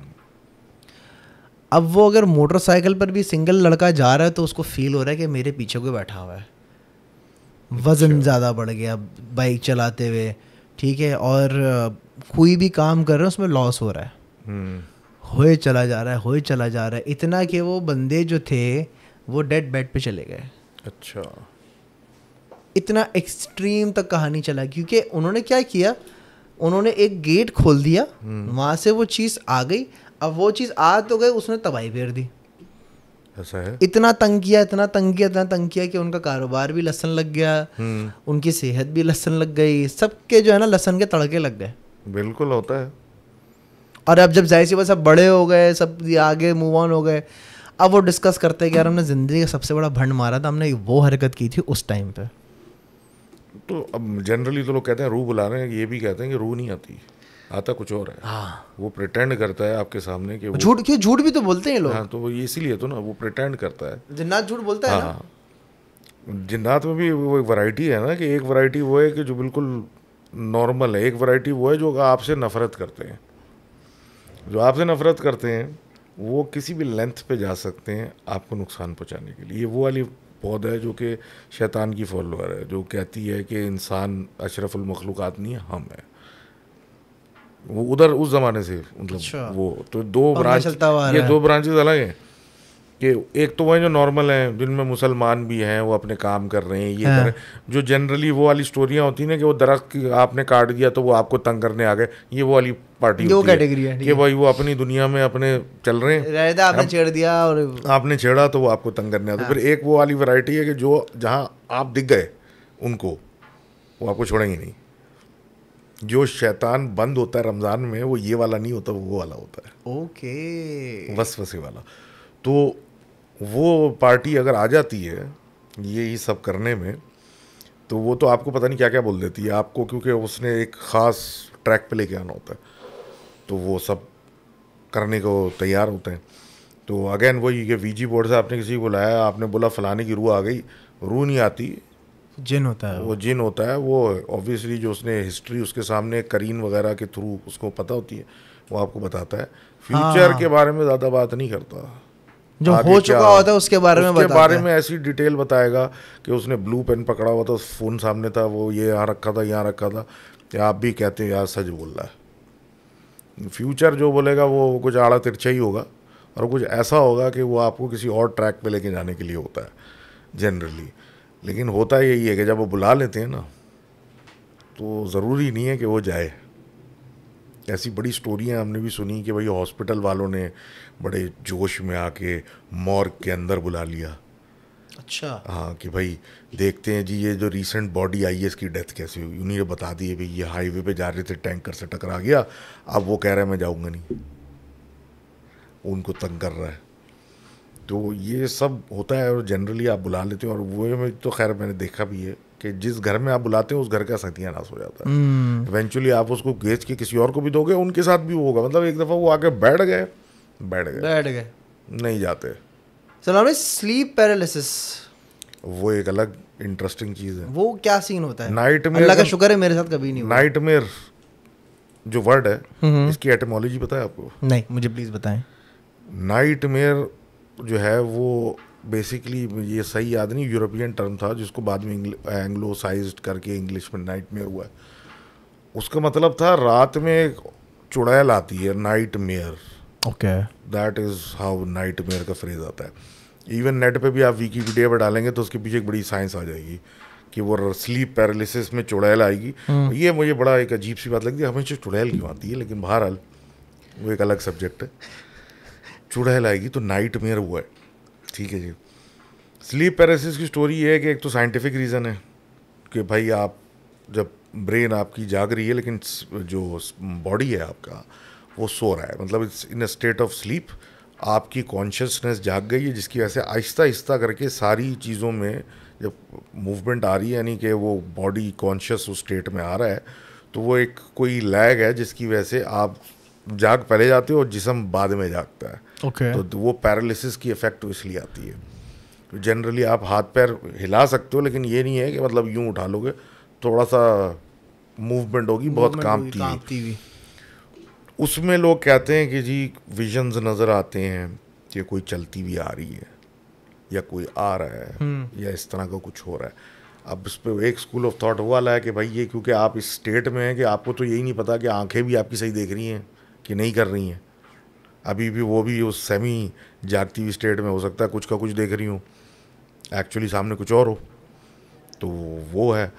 अब वो अगर मोटरसाइकिल पर भी सिंगल लड़का जा रहा है तो उसको फील हो रहा है कि मेरे पीछे कोई बैठा हुआ है वज़न अच्छा। ज़्यादा बढ़ गया बाइक चलाते हुए ठीक है और कोई भी काम कर रहे हैं उसमें लॉस हो रहा है हम्म। होए चला जा रहा है होए चला जा रहा है इतना कि वो बंदे जो थे वो डेड बेड पे चले गए अच्छा इतना एक्सट्रीम तक कहानी चला क्योंकि उन्होंने क्या किया उन्होंने एक गेट खोल दिया हम्म। वहाँ से वो चीज़ आ गई अब वो चीज़ आ तो गए उसने तबाही फेर दी ऐसा है इतना तंग किया इतना तंग किया इतना तंग किया कि उनका कारोबार भी लसन लग गया हम्म। उनकी सेहत भी लसन लग गई सबके जो है ना लसन के तड़के लग गए बिल्कुल होता है और अब जब जाहिर सी बात सब बड़े हो गए सब आगे मूव ऑन हो गए अब वो डिस्कस करते कि यार हमने ज़िंदगी का सबसे बड़ा भंड मारा था हमने वो हरकत की थी उस टाइम पे तो अब जनरली तो लोग कहते हैं रूह बुला रहे हैं ये भी कहते हैं कि रूह नहीं आती आता कुछ और है हाँ वो प्रिटेंड करता है आपके सामने कि झूठ क्यों झूठ भी तो बोलते हैं लोग हाँ तो वो इसीलिए तो ना वो प्रिटेंड करता है जिन्नात झूठ बोलता है हाँ, हाँ जिन्नात में भी वो एक वैरायटी है ना कि एक वैरायटी वो है कि जो बिल्कुल नॉर्मल है एक वैरायटी वो है जो आपसे नफरत करते हैं जो आपसे नफरत करते हैं वो किसी भी लेंथ पे जा सकते हैं आपको नुकसान पहुंचाने के लिए ये वो वाली पौधा है जो कि शैतान की फॉलोअर है जो कहती है कि इंसान अशरफुल नहीं है हम हैं वो उधर उस जमाने से मतलब अच्छा। वो तो दो ब्रांच ये दो ब्रांचेस अलग हैं कि एक तो वही जो नॉर्मल हैं जिनमें मुसलमान भी हैं वो अपने काम कर रहे हैं ये हाँ। जो जनरली वो वाली स्टोरियाँ होती हैं ना कि वो दरख्त आपने काट दिया तो वो आपको तंग करने आ गए ये वो वाली पार्टी दो कैटेगरी है कि भाई वो अपनी दुनिया में अपने चल रहे हैं आपने छेड़ दिया और आपने छेड़ा तो वो आपको तंग करने आता हाँ। फिर एक वो वाली वैरायटी है कि जो जहाँ आप दिख गए उनको वो आपको छोड़ेंगे नहीं जो शैतान बंद होता है रमज़ान में वो ये वाला नहीं होता वो वाला होता है ओके बस बस वसे वाला तो वो पार्टी अगर आ जाती है ये ही सब करने में तो वो तो आपको पता नहीं क्या क्या बोल देती है आपको क्योंकि उसने एक ख़ास ट्रैक पे लेके आना होता है तो वो सब करने को तैयार होते हैं तो अगेन वही ये वीजी बोर्ड से आपने किसी को बुलाया आपने बोला फलाने की रूह आ गई रूह नहीं आती जिन होता है वो जिन होता है वो ऑब्वियसली जो उसने हिस्ट्री उसके सामने करीन वगैरह के थ्रू उसको पता होती है वो आपको बताता है फ्यूचर हाँ। के बारे में ज़्यादा बात नहीं करता जो हो चुका होता है उसके बारे में उसके बारे में ऐसी डिटेल बताएगा कि उसने ब्लू पेन पकड़ा हुआ था फ़ोन सामने था वो ये यहाँ रखा था यहाँ रखा था या आप भी कहते हैं यार सच बोल रहा है फ्यूचर जो बोलेगा वो कुछ आड़ा तिरछा ही होगा और कुछ ऐसा होगा कि वो आपको किसी और ट्रैक पे लेके जाने के लिए होता है जनरली लेकिन होता यही है कि जब वो बुला लेते हैं ना तो ज़रूरी नहीं है कि वो जाए ऐसी बड़ी स्टोरियाँ हमने भी सुनी कि भाई हॉस्पिटल वालों ने बड़े जोश में आके मॉर्ग के अंदर बुला लिया अच्छा हाँ कि भाई देखते हैं जी ये जो रिसेंट बॉडी आई है इसकी डेथ कैसे हुई उन्हीं ने बता दिए भाई ये हाईवे पे जा रहे थे टैंकर से टकरा गया अब वो कह रहे हैं मैं जाऊँगा नहीं उनको तंग कर रहा है तो ये सब होता है और जनरली आप बुला लेते हो और वो में तो खैर मैंने देखा भी है कि जिस घर में आप बुलाते हो उस घर का सतिया नाश हो जाता है इवेंचुअली हम्म। आप उसको बेच के किसी और को भी दोगे उनके साथ भी होगा मतलब एक दफ़ा वो आके बैठ गए बैठ गए बैठ गए नहीं जाते सर स्लीप पैरालिसिस वो एक अलग इंटरेस्टिंग चीज़ है वो क्या सीन होता है नाइट में अल्लाह का शुक्र है मेरे साथ कभी नहीं नाइट मेयर जो वर्ड है हम्म। इसकी एटमोलॉजी बताए आपको नहीं मुझे प्लीज़ बताएं नाइट मेयर जो है वो बेसिकली ये सही याद नहीं यूरोपियन टर्म था जिसको बाद में एंग्लोसाइज करके इंग्लिश में नाइट मेयर हुआ है उसका मतलब था रात में चुड़ैल आती है nightmare okay that is how nightmare का फ्रेज आता है इवन नेट पे भी आप विकीपीडिया पर डालेंगे तो उसके पीछे एक बड़ी साइंस आ जाएगी कि वो स्लीप पैरालिसिस में चुड़ैल आएगी हम्म। ये मुझे बड़ा एक अजीब सी बात लगती है हमेशा चुड़ैल क्यों आती है लेकिन बहरहाल वो एक अलग सब्जेक्ट है चुड़ैल आएगी तो नाइट मेयर हुआ है ठीक है जी स्लीप पैरालिसिस की स्टोरी ये है कि एक तो साइंटिफिक रीज़न है कि भाई आप जब ब्रेन आपकी जाग रही है लेकिन जो बॉडी है आपका वो सो रहा है मतलब it's in a state of sleep आपकी कॉन्शियसनेस जाग गई है जिसकी वजह से आहिस्ता आहिस्ता करके सारी चीज़ों में जब मूवमेंट आ रही है यानी कि वो बॉडी कॉन्शियस उस स्टेट में आ रहा है तो वो एक कोई लैग है जिसकी वजह से आप जाग पहले जाती है और जिसम बाद में जागता है ओके okay. तो, तो वो पैरालिसिस की इफेक्ट तो इसलिए आती है जनरली तो आप हाथ पैर हिला सकते हो लेकिन ये नहीं है कि मतलब यूं उठा लोगे थोड़ा सा मूवमेंट होगी बहुत काम उसमें लोग कहते हैं कि जी विजन्स नज़र आते हैं कि कोई चलती भी आ रही है या कोई आ रहा है हम्म। या इस तरह का कुछ हो रहा है अब इस पर एक स्कूल ऑफ थॉट हुआ है कि भाई ये क्योंकि आप इस स्टेट में हैं कि आपको तो यही नहीं पता कि आंखें भी आपकी सही देख रही हैं कि नहीं कर रही हैं अभी भी वो भी उस सेमी जागती हुई स्टेट में हो सकता है कुछ का कुछ देख रही हूँ एक्चुअली सामने कुछ और हो तो वो है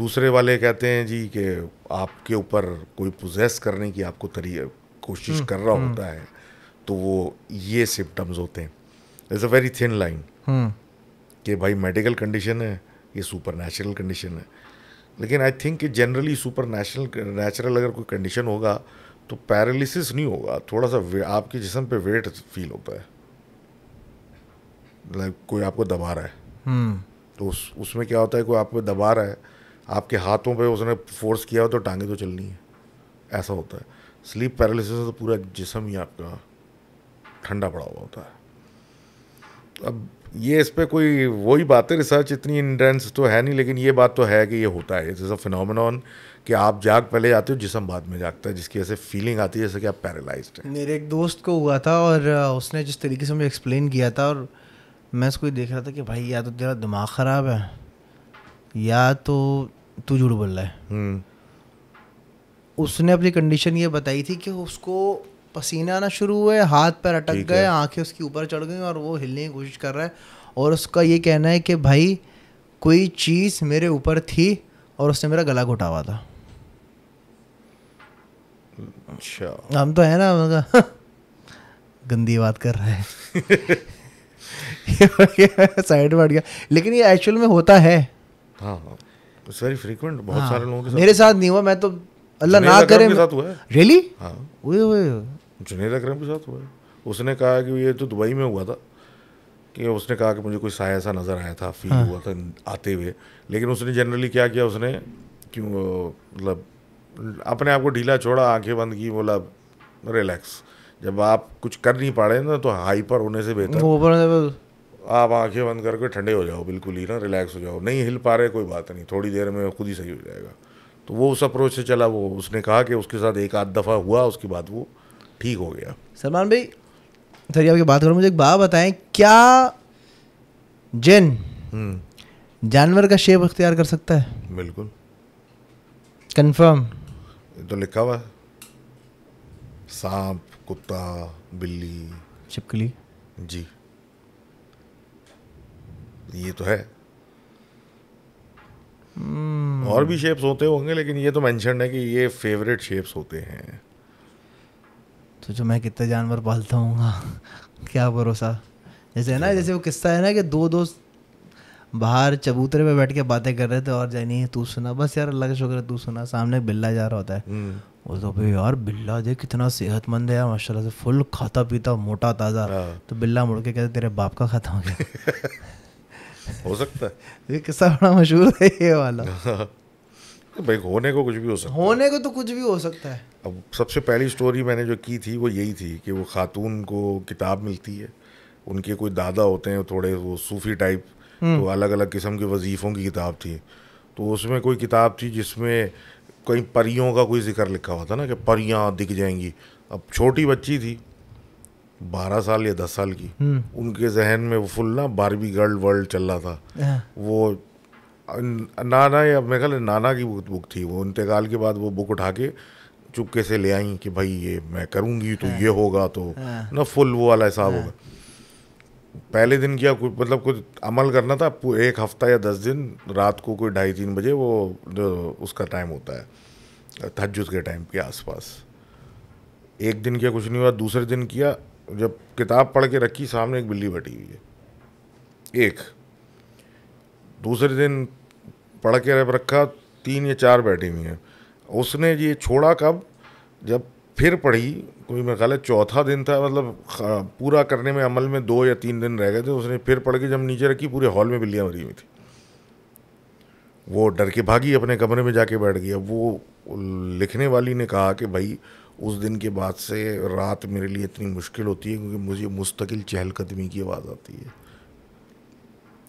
दूसरे वाले कहते हैं जी कि आपके ऊपर कोई पोजेस करने की आपको तरी कोशिश हम्म, कर रहा हम्म। होता है तो वो ये सिम्टम्स होते हैं it's a very thin line कि भाई मेडिकल कंडीशन है ये सुपर नेचुरल कंडीशन है लेकिन आई थिंक कि जनरली सुपर नेचुरल अगर कोई कंडीशन होगा तो पैरालिसिस नहीं होगा थोड़ा सा आपके जिसम पे वेट फील होता है लाइक कोई आपको दबा रहा है हम्म। तो उस उसमें क्या होता है कोई आपको दबा रहा है आपके हाथों पे उसने फोर्स किया हो तो टांगे तो चलनी है ऐसा होता है स्लीप पैरालिसिस तो पूरा जिसम ही आपका ठंडा पड़ा हुआ होता है अब ये इस पर कोई वही बात है रिसर्च इतनी इंटेंस तो है नहीं लेकिन ये बात तो है कि ये होता है इट इज़ अ फिनोमिन कि आप जाग पहले जाते हो जिसम बाद में जागता है जिसकी ऐसे फीलिंग आती है जैसे कि आप पैरालाइज हैं मेरे एक दोस्त को हुआ था और उसने जिस तरीके से मुझे एक्सप्लेन किया था और मैं उसको देख रहा था कि भाई या तो तेरा दिमाग ख़राब है या तो तू झूठ बोल रहा है हम्म। उसने अपनी कंडीशन ये बताई थी कि उसको पसीना आना शुरू हुए हाथ पैर अटक गए आंखें उसकी ऊपर चढ़ गई और वो हिलने की कोशिश कर रहा है और उसका ये कहना है कि भाई कोई चीज़ मेरे ऊपर थी और उसने मेरा गला घुटा हुआ था अच्छा हम तो है ना मतलब गंदी बात कर रहे हैं साइड बढ़ गया लेकिन ये एक्चुअल में होता है हाँ हाँ इट्स वेरी फ्रीक्वेंट बहुत हाँ, सारे लोगों के साथ मेरे साथ नहीं हुआ मैं तो अल्लाह ना करे के साथ हुआ रियली जुनेद अक्रम के साथ हुआ है उसने कहा कि ये तो दुबई में हुआ था कि उसने कहा कि मुझे कोई साया सा नज़र आया था फील हाँ। हुआ था आते हुए लेकिन उसने जनरली क्या किया उसने क्यों मतलब अपने आप को ढीला छोड़ा आंखें बंद की बोला रिलैक्स जब आप कुछ कर नहीं पा रहे ना तो हाइपर होने से बेहतर आप आंखें बंद करके ठंडे हो जाओ बिल्कुल ही ना रिलैक्स हो जाओ नहीं हिल पा रहे कोई बात नहीं थोड़ी देर में खुद ही सही हो जाएगा तो वो उस अप्रोच से चला वो उसने कहा कि उसके साथ एक आध दफ़ा हुआ उसके बाद वो ठीक हो गया सलमान भाई सर आपकी बात करो मुझे एक बात बताएं क्या जैन हम्म। जानवर का शेप अख्तियार कर सकता है बिल्कुल कन्फर्म तो लिखा हुआ सांप कुत्ता बिल्ली छिपकली जी ये तो है hmm. और भी शेप्स होते होंगे लेकिन ये तो मेंशन है कि ये फेवरेट शेप्स होते हैं तो जो मैं कितने जानवर पालता हूँ हाँ, क्या भरोसा जैसे है ना जैसे वो किस्सा है ना कि दो दोस्त बाहर चबूतरे पे बैठ के बातें कर रहे थे और जानी है तू सुना बस यार अल्लाह का शुक्र है तू सुना सामने बिल्ला जा रहा होता है हम्म। वो तो भाई यार बिल्ला देख कितना सेहतमंद है यार माशाल्लाह से फुल खाता पीता मोटा ताज़ा हाँ। तो बिल्ला मुड़ के कहते तेरे बाप का खाता हो गया हो सकता है ये किस्सा बड़ा मशहूर है ये वाला भाई होने को कुछ भी हो सकता होने को तो कुछ भी हो सकता है अब सबसे पहली स्टोरी मैंने जो की थी वो यही थी कि वो खातून को किताब मिलती है उनके कोई दादा होते हैं थोड़े वो सूफी टाइप हम्म। तो अलग अलग किस्म के वजीफ़ों की किताब थी तो उसमें कोई किताब थी जिसमें कहीं परियों का कोई जिक्र लिखा हुआ था ना कि परियाँ दिख जाएंगी अब छोटी बच्ची थी बारह साल या दस साल की हम्म। उनके जहन में वो फुल ना बारहवीं गर्ल वर्ल्ड चल रहा था हाँ। वो नाना या मेरे कह नाना की बुक थी वो इंतकाल के बाद वो बुक उठा के चुपके से ले आई कि भाई ये मैं करूँगी तो हाँ। ये होगा तो हाँ। ना फुल वो वाला हिसाब होगा पहले दिन किया कुछ मतलब कुछ अमल करना था एक हफ्ता या दस दिन रात को कोई ढाई तीन बजे वो जो उसका टाइम होता है तहजुद के टाइम के आसपास एक दिन किया कुछ नहीं हुआ दूसरे दिन किया जब किताब पढ़ के रखी सामने एक बिल्ली बटी हुई है एक दूसरे दिन पढ़ के रखा तीन या चार बैठी हुई हैं उसने ये छोड़ा कब जब फिर पढ़ी कोई मेरा ख्याल है चौथा दिन था मतलब पूरा करने में अमल में दो या तीन दिन रह गए थे उसने फिर पढ़ के जब नीचे रखी पूरे हॉल में बिल्लियाँ भरी हुई थी वो डर के भागी अपने कमरे में जाके बैठ गई अब वो लिखने वाली ने कहा कि भाई उस दिन के बाद से रात मेरे लिए इतनी मुश्किल होती है क्योंकि मुझे मुस्तकिल चहलकदमी की आवाज़ आती है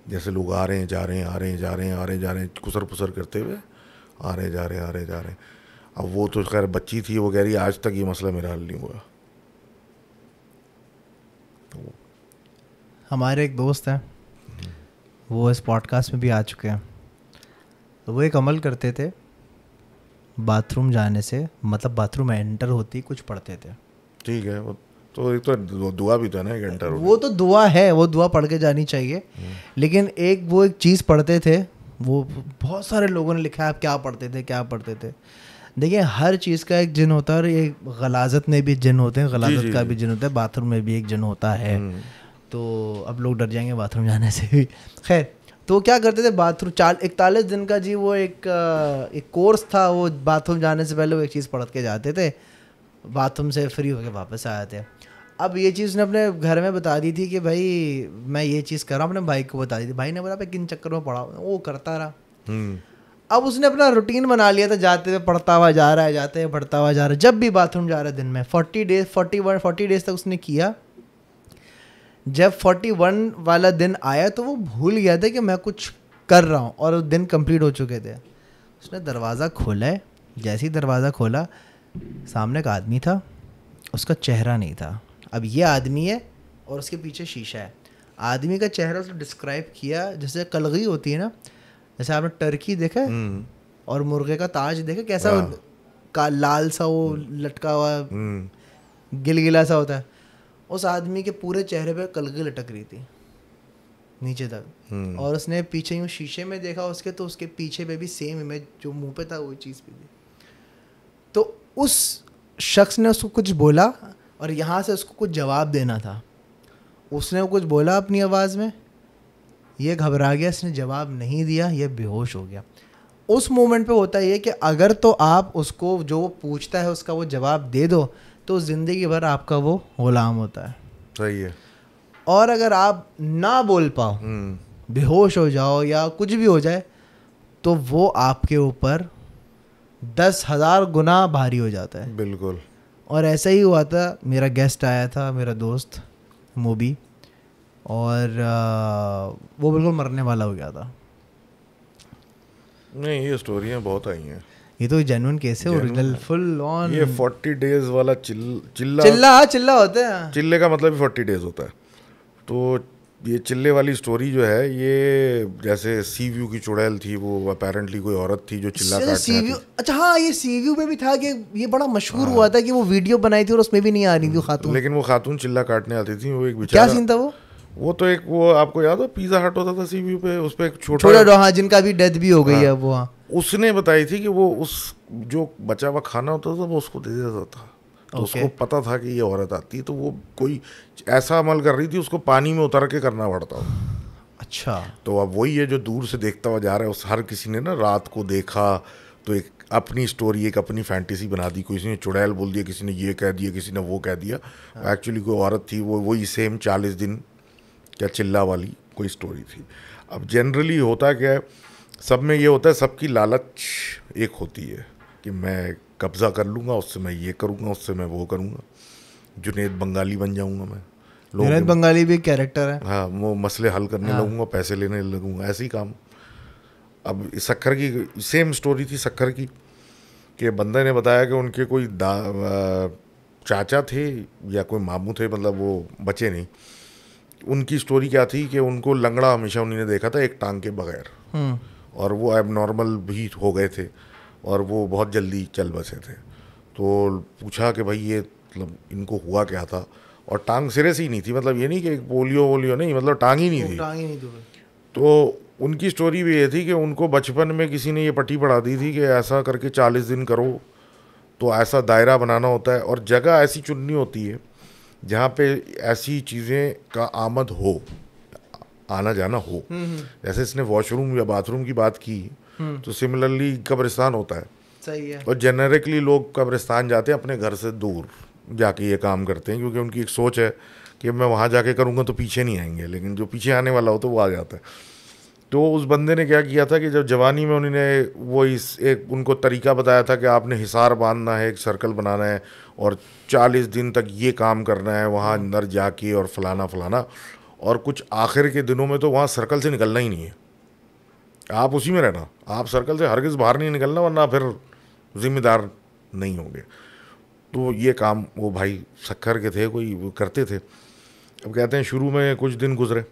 जैसे लोग आ रहे हैं जा रहे हैं आ रहे हैं जा रहे हैं आ रहे हैं जा रहे हैं कुसर पुसर करते हुए आ रहे जा रहे हैं आ रहे जा रहे हैं अब वो तो खैर बच्ची थी वो कह रही आज तक ये मसला मेरा हल नहीं हुआ तो हमारे एक दोस्त हैं वो इस पॉडकास्ट में भी आ चुके हैं तो वो एक अमल करते थे बाथरूम जाने से मतलब बाथरूम एंटर होती कुछ पढ़ते थे ठीक है वो तो एक तो दुआ भी तो है ना एंटर वो तो दुआ है वो दुआ पढ़ के जानी चाहिए हम्म। लेकिन एक वो एक चीज़ पढ़ते थे वो बहुत सारे लोगों ने लिखा है आप क्या पढ़ते थे क्या पढ़ते थे देखिए हर चीज़ का एक जिन होता है और एक गलाजत में भी जिन होते हैं गलाजत जी, का जी, भी जिन होता है बाथरूम में भी एक जिन होता है हम्म। तो अब लोग डर जाएंगे बाथरूम जाने से भी खैर तो क्या करते थे बाथरूम चाल इकतालीस दिन का जी वो एक एक कोर्स था वो बाथरूम जाने से पहले वो एक चीज़ पढ़ के जाते थे बाथरूम से फ्री होकर वापस आए थे अब ये चीज़ ने अपने घर में बता दी थी कि भाई मैं ये चीज़ कर रहा हूँ अपने भाई को बता दी थी भाई ने बोला किन चक्कर में पढ़ा वो करता रहा हम्म। अब उसने अपना रूटीन बना लिया था जाते हुए पढ़ता हुआ जा रहा है जाते हुए पढ़ता हुआ जा रहा है जब भी बाथरूम जा रहा है दिन में forty days forty one forty days तक उसने किया जब फोर्टी वन वाला दिन आया तो वो भूल गया था कि मैं कुछ कर रहा हूँ और दिन कंप्लीट हो चुके थे उसने दरवाज़ा खोला है जैसे ही दरवाज़ा खोला सामने एक आदमी था उसका चेहरा नहीं था अब ये आदमी है और उसके पीछे शीशा है आदमी का चेहरा उसने डिस्क्राइब किया जैसे कलगी होती है ना जैसे आपने टर्की देखा है हम्म। और मुर्गे का ताज देखा कैसा हाँ। का लाल सा वो हम्म। लटका हुआ हम्म। गिलगिला सा होता है उस आदमी के पूरे चेहरे पे कलगी लटक रही थी नीचे तक और उसने पीछे यूँ शीशे में देखा उसके तो उसके पीछे पे भी सेम इमेज जो मुंह पे था वो चीज़ भी थी तो उस शख्स ने उसको कुछ बोला और यहाँ से उसको कुछ जवाब देना था उसने कुछ बोला अपनी आवाज़ में ये घबरा गया इसने जवाब नहीं दिया ये बेहोश हो गया उस मोमेंट पे होता ये कि अगर तो आप उसको जो वो पूछता है उसका वो जवाब दे दो तो ज़िंदगी भर आपका वो गुलाम होता है सही है और अगर आप ना बोल पाओ हम्म। बेहोश हो जाओ या कुछ भी हो जाए तो वो आपके ऊपर दस हज़ार गुना भारी हो जाता है बिल्कुल और ऐसा ही हुआ था मेरा गेस्ट आया था मेरा दोस्त मोबी और आ, वो बिल्कुल मरने वाला हो गया था नहीं ये स्टोरियाँ बहुत आई हैं ये तो जेनुअन केस है ओरिजिनल फुल ऑन ये 40 डेज वाला चिल चिल्ला चिल्ला हाँ, चिल्ला होता है चिल्ले का मतलब भी 40 डेज होता है तो ये चिल्ले वाली स्टोरी जो है ये जैसे सी व्यू की चुड़ैल थी वो अपेरेंटली कोई औरत थी जो चिल्ला काट सी व्यू अच्छा हाँ ये सी व्यू पे भी था कि ये बड़ा मशहूर हुआ हाँ। था कि वो वीडियो बनाई थी और उसमें भी नहीं आ रही थी हम्म, खातून लेकिन वो खातून चिल्ला काटने आती थी वो एक क्या सीन था वो वो तो एक वो आपको याद हो पिज्जा हट होता था सी पे उस पर एक छोटा हाँ जिनका भी डेथ भी हो गई हाँ, है वो हाँ उसने बताई थी कि वो उस जो बचा हुआ खाना होता था वो उसको दे देता था तो okay. उसको पता था कि ये औरत आती है तो वो कोई ऐसा अमल कर रही थी उसको पानी में उतर के करना पड़ता अच्छा तो अब वही है जो दूर से देखता हुआ जा रहा है उस हर किसी ने ना रात को देखा तो एक अपनी स्टोरी एक अपनी फैंटेसी बना दी किसी ने चुड़ैल बोल दिया किसी ने ये कह दिया किसी ने वो कह दिया एक्चुअली हाँ। कोई औरत थी वो वही सेम चालीस दिन या चिल्ला वाली कोई स्टोरी थी अब जनरली होता क्या है सब में ये होता है सबकी लालच एक होती है कि मैं कब्ज़ा कर लूँगा उससे मैं ये करूँगा उससे मैं वो करूँगा जुनेद बंगाली बन जाऊँगा मैं जुनेद बंगाली भी कैरेक्टर है हाँ वो मसले हल करने हाँ। लगूँगा पैसे लेने लगूँगा ऐसे ही काम अब शक्कर की सेम स्टोरी थी शक्कर की कि बंदे ने बताया कि उनके कोई दा चाचा थे या कोई मामू थे मतलब वो बचे नहीं उनकी स्टोरी क्या थी कि उनको लंगड़ा हमेशा उन्होंने देखा था एक टांग के बगैर हम्म। और वो एब नॉर्मल भी हो गए थे और वो बहुत जल्दी चल बसे थे तो पूछा कि भाई ये मतलब इनको हुआ क्या था और टांग सिरे से ही नहीं थी मतलब ये नहीं कि पोलियो वोलियो नहीं मतलब टांग ही नहीं थी टांग ही नहीं थी तो उनकी स्टोरी भी ये थी कि उनको बचपन में किसी ने ये पट्टी पढ़ा दी थी कि ऐसा करके चालीस दिन करो तो ऐसा दायरा बनाना होता है और जगह ऐसी चुननी होती है जहाँ पे ऐसी चीज़ें का आमद हो आना जाना हो हम्म, हम्म। जैसे इसने वॉशरूम या बाथरूम की बात की हम्म। तो सिमिलरली कब्रिस्तान होता है सही है और जेनरिकली लोग कब्रिस्तान जाते हैं अपने घर से दूर जाके ये काम करते हैं क्योंकि उनकी एक सोच है कि मैं वहाँ जाके करूँगा तो पीछे नहीं आएंगे लेकिन जो पीछे आने वाला हो तो वो आ जाता है तो उस बंदे ने क्या किया था कि जब जवानी में उन्होंने वो इस एक उनको तरीका बताया था कि आपने हिसार बांधना है एक सर्कल बनाना है और 40 दिन तक ये काम करना है वहाँ हम्म। अंदर जाके और फलाना फलाना और कुछ आखिर के दिनों में तो वहाँ सर्कल से निकलना ही नहीं है आप उसी में रहना आप सर्कल से हरगिज़ बाहर नहीं निकलना वरना फिर ज़िम्मेदार नहीं होंगे तो ये काम वो भाई सक्खर के थे कोई करते थे अब कहते हैं शुरू में कुछ दिन गुजरे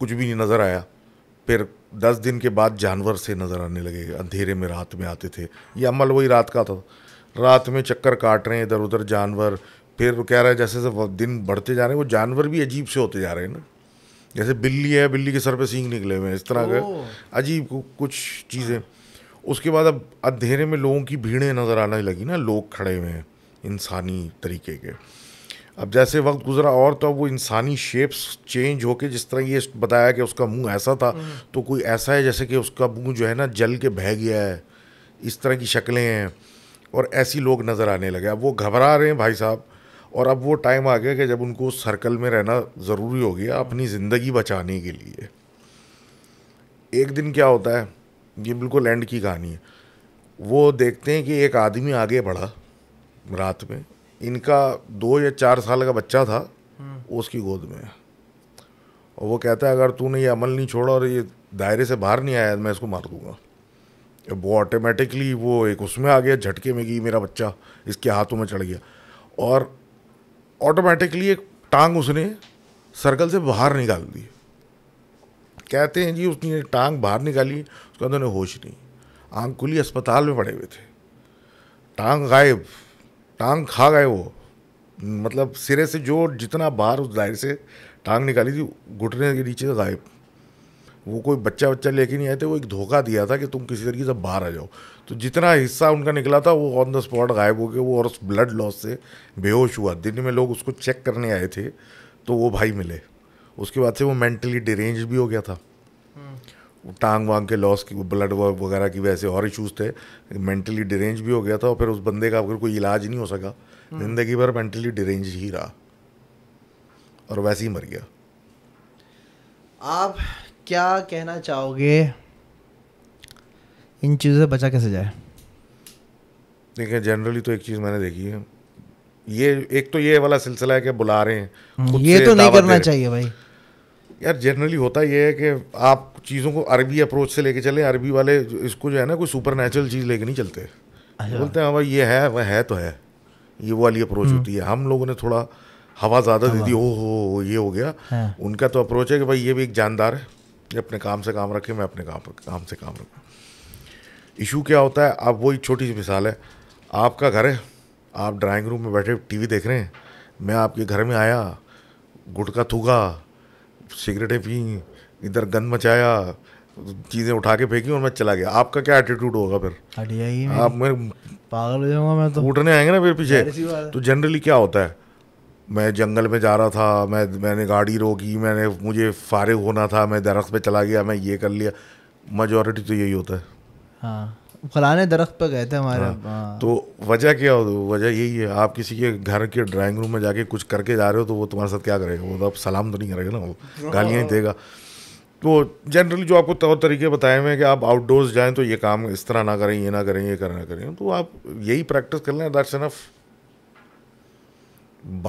कुछ भी नहीं नज़र आया फिर दस दिन के बाद जानवर से नज़र आने लगे अंधेरे में रात में आते थे ये अमल वही रात का था रात में चक्कर काट रहे हैं इधर उधर जानवर फिर वो कह रहा है जैसे जैसे दिन बढ़ते जा रहे हैं वो जानवर भी अजीब से होते जा रहे हैं ना जैसे बिल्ली है बिल्ली के सर पे सींग निकले हुए हैं इस तरह का अजीब कुछ चीज़ें उसके बाद अब अंधेरे में लोगों की भीड़ें नज़र आने लगी ना लोग खड़े हुए हैं इंसानी तरीके के अब जैसे वक्त गुजरा और तो वो इंसानी शेप्स चेंज होके जिस तरह ये बताया कि उसका मुंह ऐसा था हम्म। तो कोई ऐसा है जैसे कि उसका मुंह जो है ना जल के बह गया है इस तरह की शक्लें हैं और ऐसी लोग नज़र आने लगे अब वो घबरा रहे हैं भाई साहब और अब वो टाइम आ गया कि जब उनको उस सर्कल में रहना ज़रूरी हो गया अपनी ज़िंदगी बचाने के लिए एक दिन क्या होता है ये बिल्कुल एंड की कहानी है वो देखते हैं कि एक आदमी आगे बढ़ा रात में इनका दो या चार साल का बच्चा था उसकी गोद में और वो कहता है अगर तूने ये अमल नहीं छोड़ा और ये दायरे से बाहर नहीं आया मैं इसको मार दूंगा वो ऑटोमेटिकली वो एक उसमें आ गया झटके में कि मेरा बच्चा इसके हाथों में चढ़ गया और ऑटोमेटिकली एक टांग उसने सर्कल से बाहर निकाल दी कहते हैं जी उसने टांग बाहर निकाली उसके अंदर उन्हें होश नहीं आंख खुली अस्पताल में पड़े हुए थे टांग गायब टांग खा गए वो मतलब सिरे से जो जितना बाहर उस दायरे से टांग निकाली थी घुटने के नीचे से गायब वो कोई बच्चा बच्चा लेके नहीं आए थे वो एक धोखा दिया था कि तुम किसी तरीके से बाहर आ जाओ तो जितना हिस्सा उनका निकला था वो ऑन द स्पॉट गायब हो गया वो और उस ब्लड लॉस से बेहोश हुआ दिन में लोग उसको चेक करने आए थे तो वो भाई मिले उसके बाद से वो मेंटली डिरेंज भी हो गया था टांग वांग के लॉस की ब्लड वगैरह की वैसे और इश्यूज थे मेंटली डिरेंज भी हो गया था और फिर उस बंदे का अगर कोई इलाज नहीं हो सका हम्म। ज़िंदगी भर मेंटली डिरेंज ही रहा और वैसे ही मर गया आप क्या कहना चाहोगे इन चीज़ों से बचा कैसे जाए देखिए जनरली तो एक चीज़ मैंने देखी है ये एक तो ये वाला सिलसिला है कि बुला रहे हैं हम्म, ये तो नहीं करना चाहिए भाई यार जनरली होता ये है कि आप चीज़ों को अरबी अप्रोच से लेके चले अरबी वाले इसको जो है ना कोई सुपर नेचुरल चीज़ लेके नहीं चलते अच्छा। बोलते हैं हाँ भाई ये है वह है तो है ये वाली अप्रोच हम्म। होती है हम लोगों ने थोड़ा हवा ज़्यादा दे दी ओ हो ये हो गया हाँ। उनका तो अप्रोच है कि भाई ये भी एक जानदार है ये अपने काम से काम रखे मैं अपने काम काम से काम रखूँ इशू क्या होता है आप वही छोटी सी मिसाल है आपका घर है आप ड्राइंग रूम में बैठे टीवी देख रहे हैं मैं आपके घर में आया गुटका थूका सिगरेटें पी इधर गंद मचाया चीज़ें उठा के फेंकी और मैं चला गया आपका क्या एटीट्यूड होगा फिर आप मैं पागल हो जाऊंगा मैं तो उठने आएंगे ना फिर पीछे तो जनरली क्या होता है मैं जंगल में जा रहा था मैं मैंने गाड़ी रोकी मैंने मुझे फारिग होना था मैं दरख्त पे चला गया मैं ये कर लिया मेजोरिटी तो यही होता है हाँ फलाने दरख्त पर गए थे हमारे हाँ।, हाँ, तो वजह क्या हो वजह यही है आप किसी के घर के ड्राइंग रूम में जाके कुछ करके जा रहे हो तो वो तुम्हारे साथ क्या करेगा वो तो आप सलाम तो नहीं करेगा ना वो हाँ। गालियाँ ही देगा तो जनरली जो आपको तौर तरीके बताए हुए हैं कि आप आउटडोर्स जाएं तो ये काम इस तरह ना करें ये ना करें ये करना करें तो आप यही प्रैक्टिस कर लें दैट्स एनफ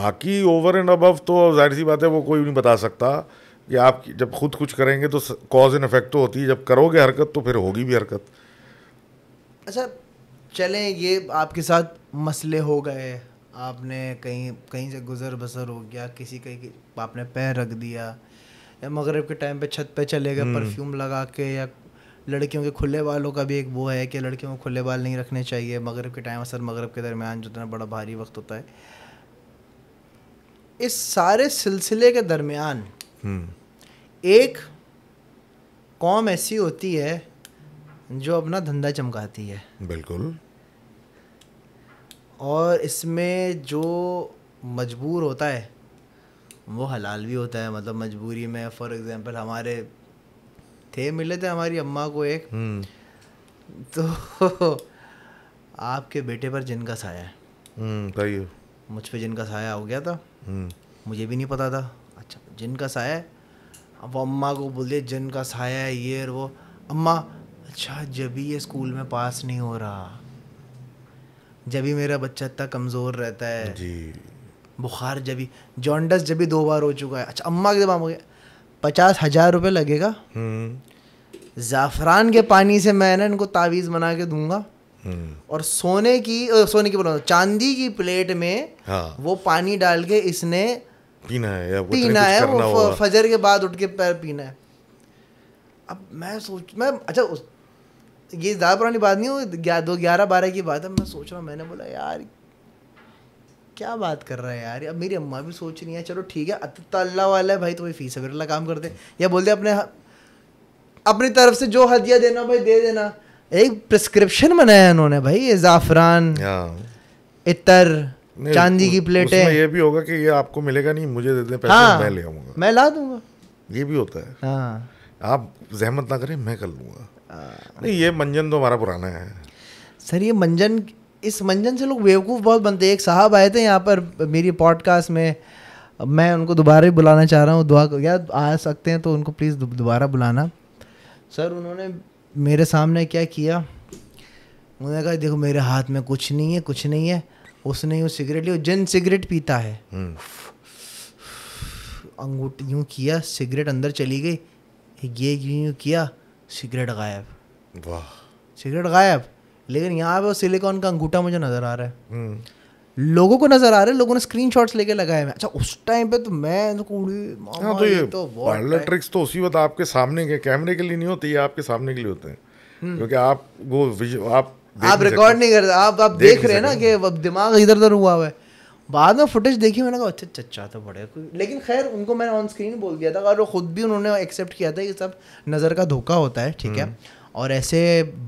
बाकी ओवर एंड अबव तो जाहिर सी बात है वो कोई नहीं बता सकता कि आप जब खुद कुछ करेंगे तो कॉज एंड इफेक्ट तो होती है जब करोगे हरकत तो फिर होगी भी हरकत अच्छा चलें ये आपके साथ मसले हो गए आपने कहीं कहीं से गुजर बसर हो गया किसी कहीं आपने पैर रख दिया या मगरब के टाइम पे छत पे चले गए हम्म। परफ्यूम लगा के या लड़कियों के खुले बालों का भी एक वो है कि लड़कियों को खुले बाल नहीं रखने चाहिए मगरब के टाइम असर मगरब के दरमियान जितना बड़ा भारी वक्त होता है इस सारे सिलसिले के दरमियान हम्म। एक कौम ऐसी होती है जो अपना धंधा चमकाती है बिल्कुल और इसमें जो मजबूर होता है वो हलाल भी होता है मतलब मजबूरी में फॉर एग्जांपल हमारे थे मिले थे हमारी अम्मा को एक हम्म। तो आपके बेटे पर जिनका साया हम्म, है मुझ पे जिनका साया हो गया था हम्म। मुझे भी नहीं पता था अच्छा जिनका साया है अब अम्मा को बोल दिया जिनका साया है ये वो अम्मा अच्छा जब ये स्कूल में पास नहीं हो रहा जब ही मेरा बच्चा इतना कमज़ोर रहता है जी बुखार जब भी जॉन्डस जब भी दो बार हो चुका है अच्छा अम्मा के दबाव हो गया पचास हज़ार रुपये लगेगा हम्म। ज़ाफ़रान के पानी से मैं ना इनको तावीज़ बना के दूंगा हम्म। और सोने की सोने की बोला चांदी की प्लेट में हाँ। वो पानी डाल के इसने पीना है या वो पीना है वो फजर के बाद उठ के पैर पीना है अब मैं सोच मैं अच्छा ये ज़्यादा पुरानी बात नहीं हो दो ग्यारह बारह की बात है मैं सोच रहा हूँ मैंने बोला यार क्या बात कर रहा है यार अब मेरी अम्मा भी सोच रही है चलो ठीक है अतित अल्लाह वाला है भाई तो भाई फीस अल्लाह काम कर दे या बोल दे अपने अपनी तरफ से जो हदिया देना भाई दे देना एक प्रिस्क्रिप्शन बनाया उन्होंने भाई ये ज़ाफ़रान इतर चांदी की प्लेटें ये भी होगा कि ये आपको मिलेगा नहीं मुझे दे दे पैसे हाँ, मैं ले आऊंगा मैं ला दूंगा ये भी होता है हाँ आप जहमत ना करें मैं कर लूंगा नहीं ये मंजन तो हमारा पुराना है सर ये मंजन इस मंजन से लोग बेवकूफ़ बहुत बनते हैं एक साहब आए थे यहाँ पर मेरी पॉडकास्ट में मैं उनको दोबारा ही बुलाना चाह रहा हूँ दुआ या आ सकते हैं तो उनको प्लीज़ दोबारा बुलाना सर उन्होंने मेरे सामने क्या किया उन्होंने कहा देखो मेरे हाथ में कुछ नहीं है कुछ नहीं है उसने वो सिगरेट लिया जिन सिगरेट पीता है हम्म। अंगूठ यूँ किया सिगरेट अंदर चली गई ये यूँ किया सिगरेट गायब वाह सिगरेट गायब लेकिन यहाँ पे वो सिलिकॉन का अंगूठा मुझे नज़र आ रहा है हम्म। लोगों को नजर आ रहा है लोगों ने स्क्रीन लेके लगाए हैं अच्छा उस टाइम पे तो मैं तो हाँ तो ये तो ट्रिक्स तो उसी वक्त आपके सामने के कैमरे के लिए नहीं होते ये आपके सामने के लिए होते हैं हम्म। क्योंकि आप वो आप आप रिकॉर्ड नहीं कर आप आप देख, देख रहे हैं ना कि दिमाग इधर उधर हुआ हुआ है बाद में फुटेज देखी मैंने कहा अच्छा चच्चा अच्छा, तो बड़े लेकिन खैर उनको मैंने ऑन स्क्रीन बोल दिया था और खुद भी उन्होंने एक्सेप्ट किया था कि सब नज़र का धोखा होता है ठीक है हम्म। और ऐसे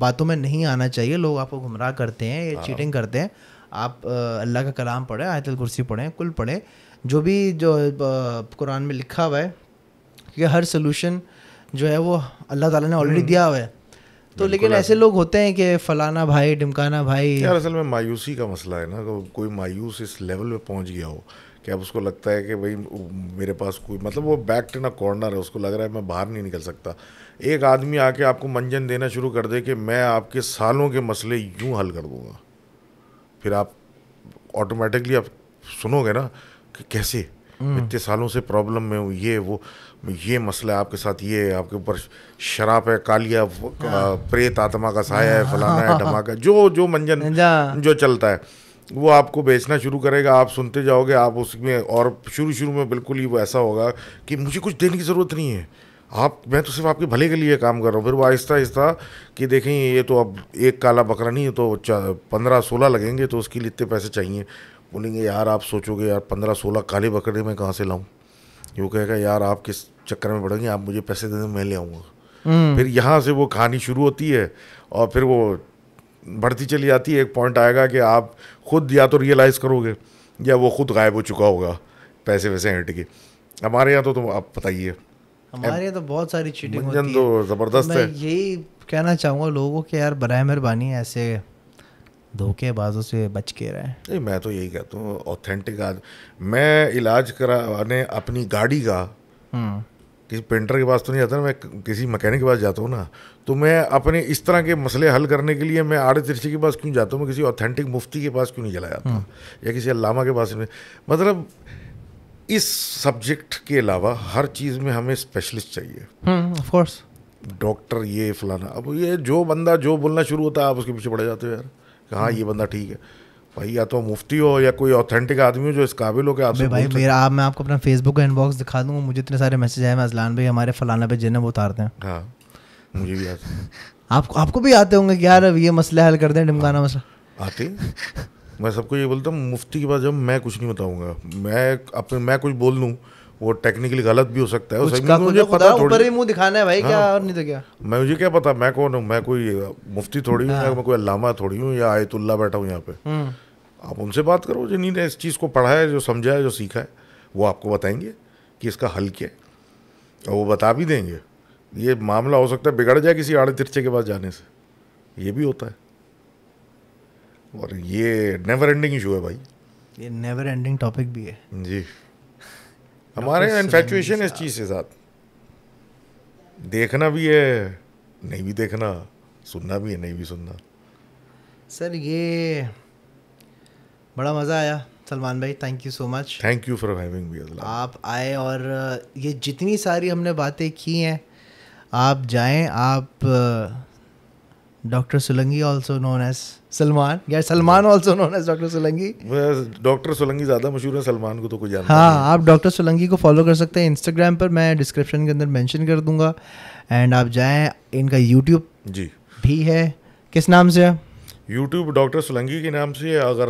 बातों में नहीं आना चाहिए लोग आपको गुमराह करते हैं या हाँ। चीटिंग करते हैं आप अल्लाह का कलाम पढ़ें आयतल कुर्सी पढ़ें कुल पढ़ें जो भी जो कुरान में लिखा हुआ है कि हर सोलूशन जो है वो अल्लाह ताला ने ऑलरेडी हम्म। दिया हुआ है तो लेकिन ऐसे लोग होते हैं कि फलाना भाई ढिमकाना भाई यार असल में मायूसी का मसला है ना तो कोई मायूस इस लेवल पे पहुंच गया हो कि अब उसको लगता है कि भाई मेरे पास कोई मतलब वो बैक टू ना कॉर्नर है उसको लग रहा है मैं बाहर नहीं निकल सकता एक आदमी आके आपको मंजन देना शुरू कर दे कि मैं आपके सालों के मसले यूँ हल कर दूँगा फिर आप ऑटोमेटिकली आप सुनोगे ना कि कैसे हम्म। इतने सालों से प्रॉब्लम में हूँ ये वो ये मसला आपके साथ ये है आपके ऊपर शराब है कालिया हाँ। प्रेत आत्मा का साया है फलाना है धमाका जो जो मंजन जो चलता है वो आपको बेचना शुरू करेगा आप सुनते जाओगे आप उसमें और शुरू शुरू में बिल्कुल ही वो ऐसा होगा कि मुझे कुछ देने की ज़रूरत नहीं है आप मैं तो सिर्फ आपके भले के लिए काम कर रहा हूँ फिर वो आहिस्ता आहिस्ता कि देखें ये तो अब एक काला बकरा नहीं है तो पंद्रह सोलह लगेंगे तो उसके लिए इतने पैसे चाहिए बोलेंगे यार आप सोचोगे यार पंद्रह सोलह काले बकरे मैं कहाँ से लाऊँ यूँ कहेगा यार आप किस चक्कर में पड़ेंगे आप मुझे पैसे दे मैं ले आऊँगा हम्म। फिर यहाँ से वो कहानी शुरू होती है और फिर वो बढ़ती चली जाती है एक पॉइंट आएगा कि आप खुद या तो रियलाइज़ करोगे या वो खुद गायब हो चुका होगा पैसे वैसे हट के हमारे यहाँ तो तुम आप बताइए हमारे यहाँ तो बहुत सारी चीटिंग होती तो है तो ज़बरदस्त है यही कहना चाहूँगा लोगों के यार बरए मेहरबानी ऐसे धोखेबाजों से बच के रहे नहीं मैं तो यही कहता हूँ ऑथेंटिक आज मैं इलाज कराने अपनी गाड़ी का हम्म। किसी पेंटर के पास तो नहीं जाता ना मैं किसी मकैनिक के पास जाता हूँ ना तो मैं अपने इस तरह के मसले हल करने के लिए मैं आड़े तिरछे के पास क्यों जाता हूँ मैं किसी ऑथेंटिक मुफ्ती के पास क्यों नहीं चला जाता हम्म। या किसी अलामा के पास नहीं मतलब इस सब्जेक्ट के अलावा हर चीज़ में हमें स्पेशलिस्ट चाहिए कोर्स हम्म, डॉक्टर ये फलाना अब ये जो बंदा जो बोलना शुरू होता है आप उसके पीछे पड़े जाते हो यार हाँ ये बंदा ठीक है भाई या तो मुफ्ती हो या कोई ऑथेंटिक आदमी हो जो इस काबिल हो के आप भाई मेरा आप मैं आपको अपना फेसबुक का इनबॉक्स दिखा दूंगा मुझे इतने सारे मैसेज आए मैं अजलान भाई हमारे फलाना पे जिन्हें वो उतारते हैं हाँ मुझे भी आते हैं आपको आपको भी आते होंगे कि यार ये मसले हल कर दें डिमकाना मसला आते मैं सबको ये बोलता हूँ मुफ्ती के पास जब मैं कुछ नहीं बताऊंगा मैं अपने मैं कुछ बोल लूँ वो टेक्निकली गलत भी हो सकता है मुझे पता ऊपर ही मुंह दिखाना है भाई हाँ, क्या और नहीं तो क्या मैं मुझे क्या पता मैं कौन हूँ मैं कोई मुफ्ती थोड़ी हूँ हाँ। मैं कोई अल्लामा थोड़ी हूँ या आयतुल्ला बैठा हूँ यहाँ पे हम्म। आप उनसे बात करो जिन्हें इस चीज़ को पढ़ा है जो समझा है जो सीखा है वो आपको बताएंगे कि इसका हल क्या है और वो बता भी देंगे ये मामला हो सकता है बिगड़ जाए किसी आड़े तिरछे के पास जाने से ये भी होता है और ये नेवर एंडिंग इशू है भाई ये नेवर एंडिंग टॉपिक भी है जी हमारे यहाँ इन्फेचुएशन इस चीज़ के साथ देखना भी है नहीं भी देखना सुनना भी है नहीं भी सुनना सर ये बड़ा मज़ा आया सलमान भाई thank you so much thank you for having me आप आए और ये जितनी सारी हमने बातें की हैं आप जाएं आप doctor Sulangi also known as Salman या Salman also known as doctor Sulangi doctor Sulangi ज़्यादा मशहूर है सलमान को तो कोई जानता हाँ आप डॉक्टर सुलंगी को फॉलो कर सकते हैं इंस्टाग्राम पर मैं डिस्क्रिप्शन के अंदर मेंशन कर दूंगा एंड आप जाएं इनका यूट्यूब जी भी है किस नाम से है यूट्यूब डॉक्टर सोलंगी के नाम से अगर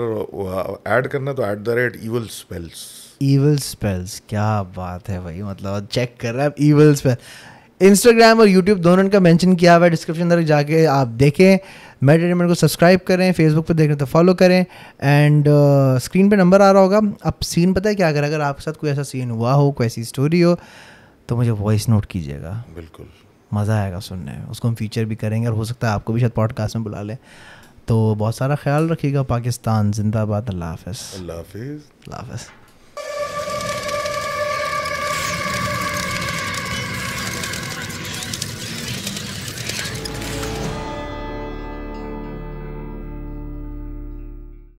ऐड करना तो at the rate evil spells evil spells क्या बात है भाई मतलब चेक कर रहा है ईवल स्पेल इंस्टाग्राम और यूट्यूब दोनों का मेंशन किया हुआ है डिस्क्रिप्शन तक जाके आप देखें मेडिटेटमेंट को सब्सक्राइब करें फेसबुक पर देखें तो फॉलो करें एंड स्क्रीन पर पे नंबर आ रहा होगा अब सीन पता है क्या अगर अगर आपके साथ कोई ऐसा सीन हुआ हो कोई ऐसी स्टोरी हो तो मुझे वॉइस नोट कीजिएगा बिल्कुल मज़ा आएगा सुनने में उसको हम फीचर भी करेंगे और हो सकता है आपको भी शायद पॉडकास्ट में बुला लें तो बहुत सारा ख्याल रखिएगा पाकिस्तान जिंदाबाद अल्लाह हाफिज़ अल्लाह हाफिज़ अल्लाह हाफ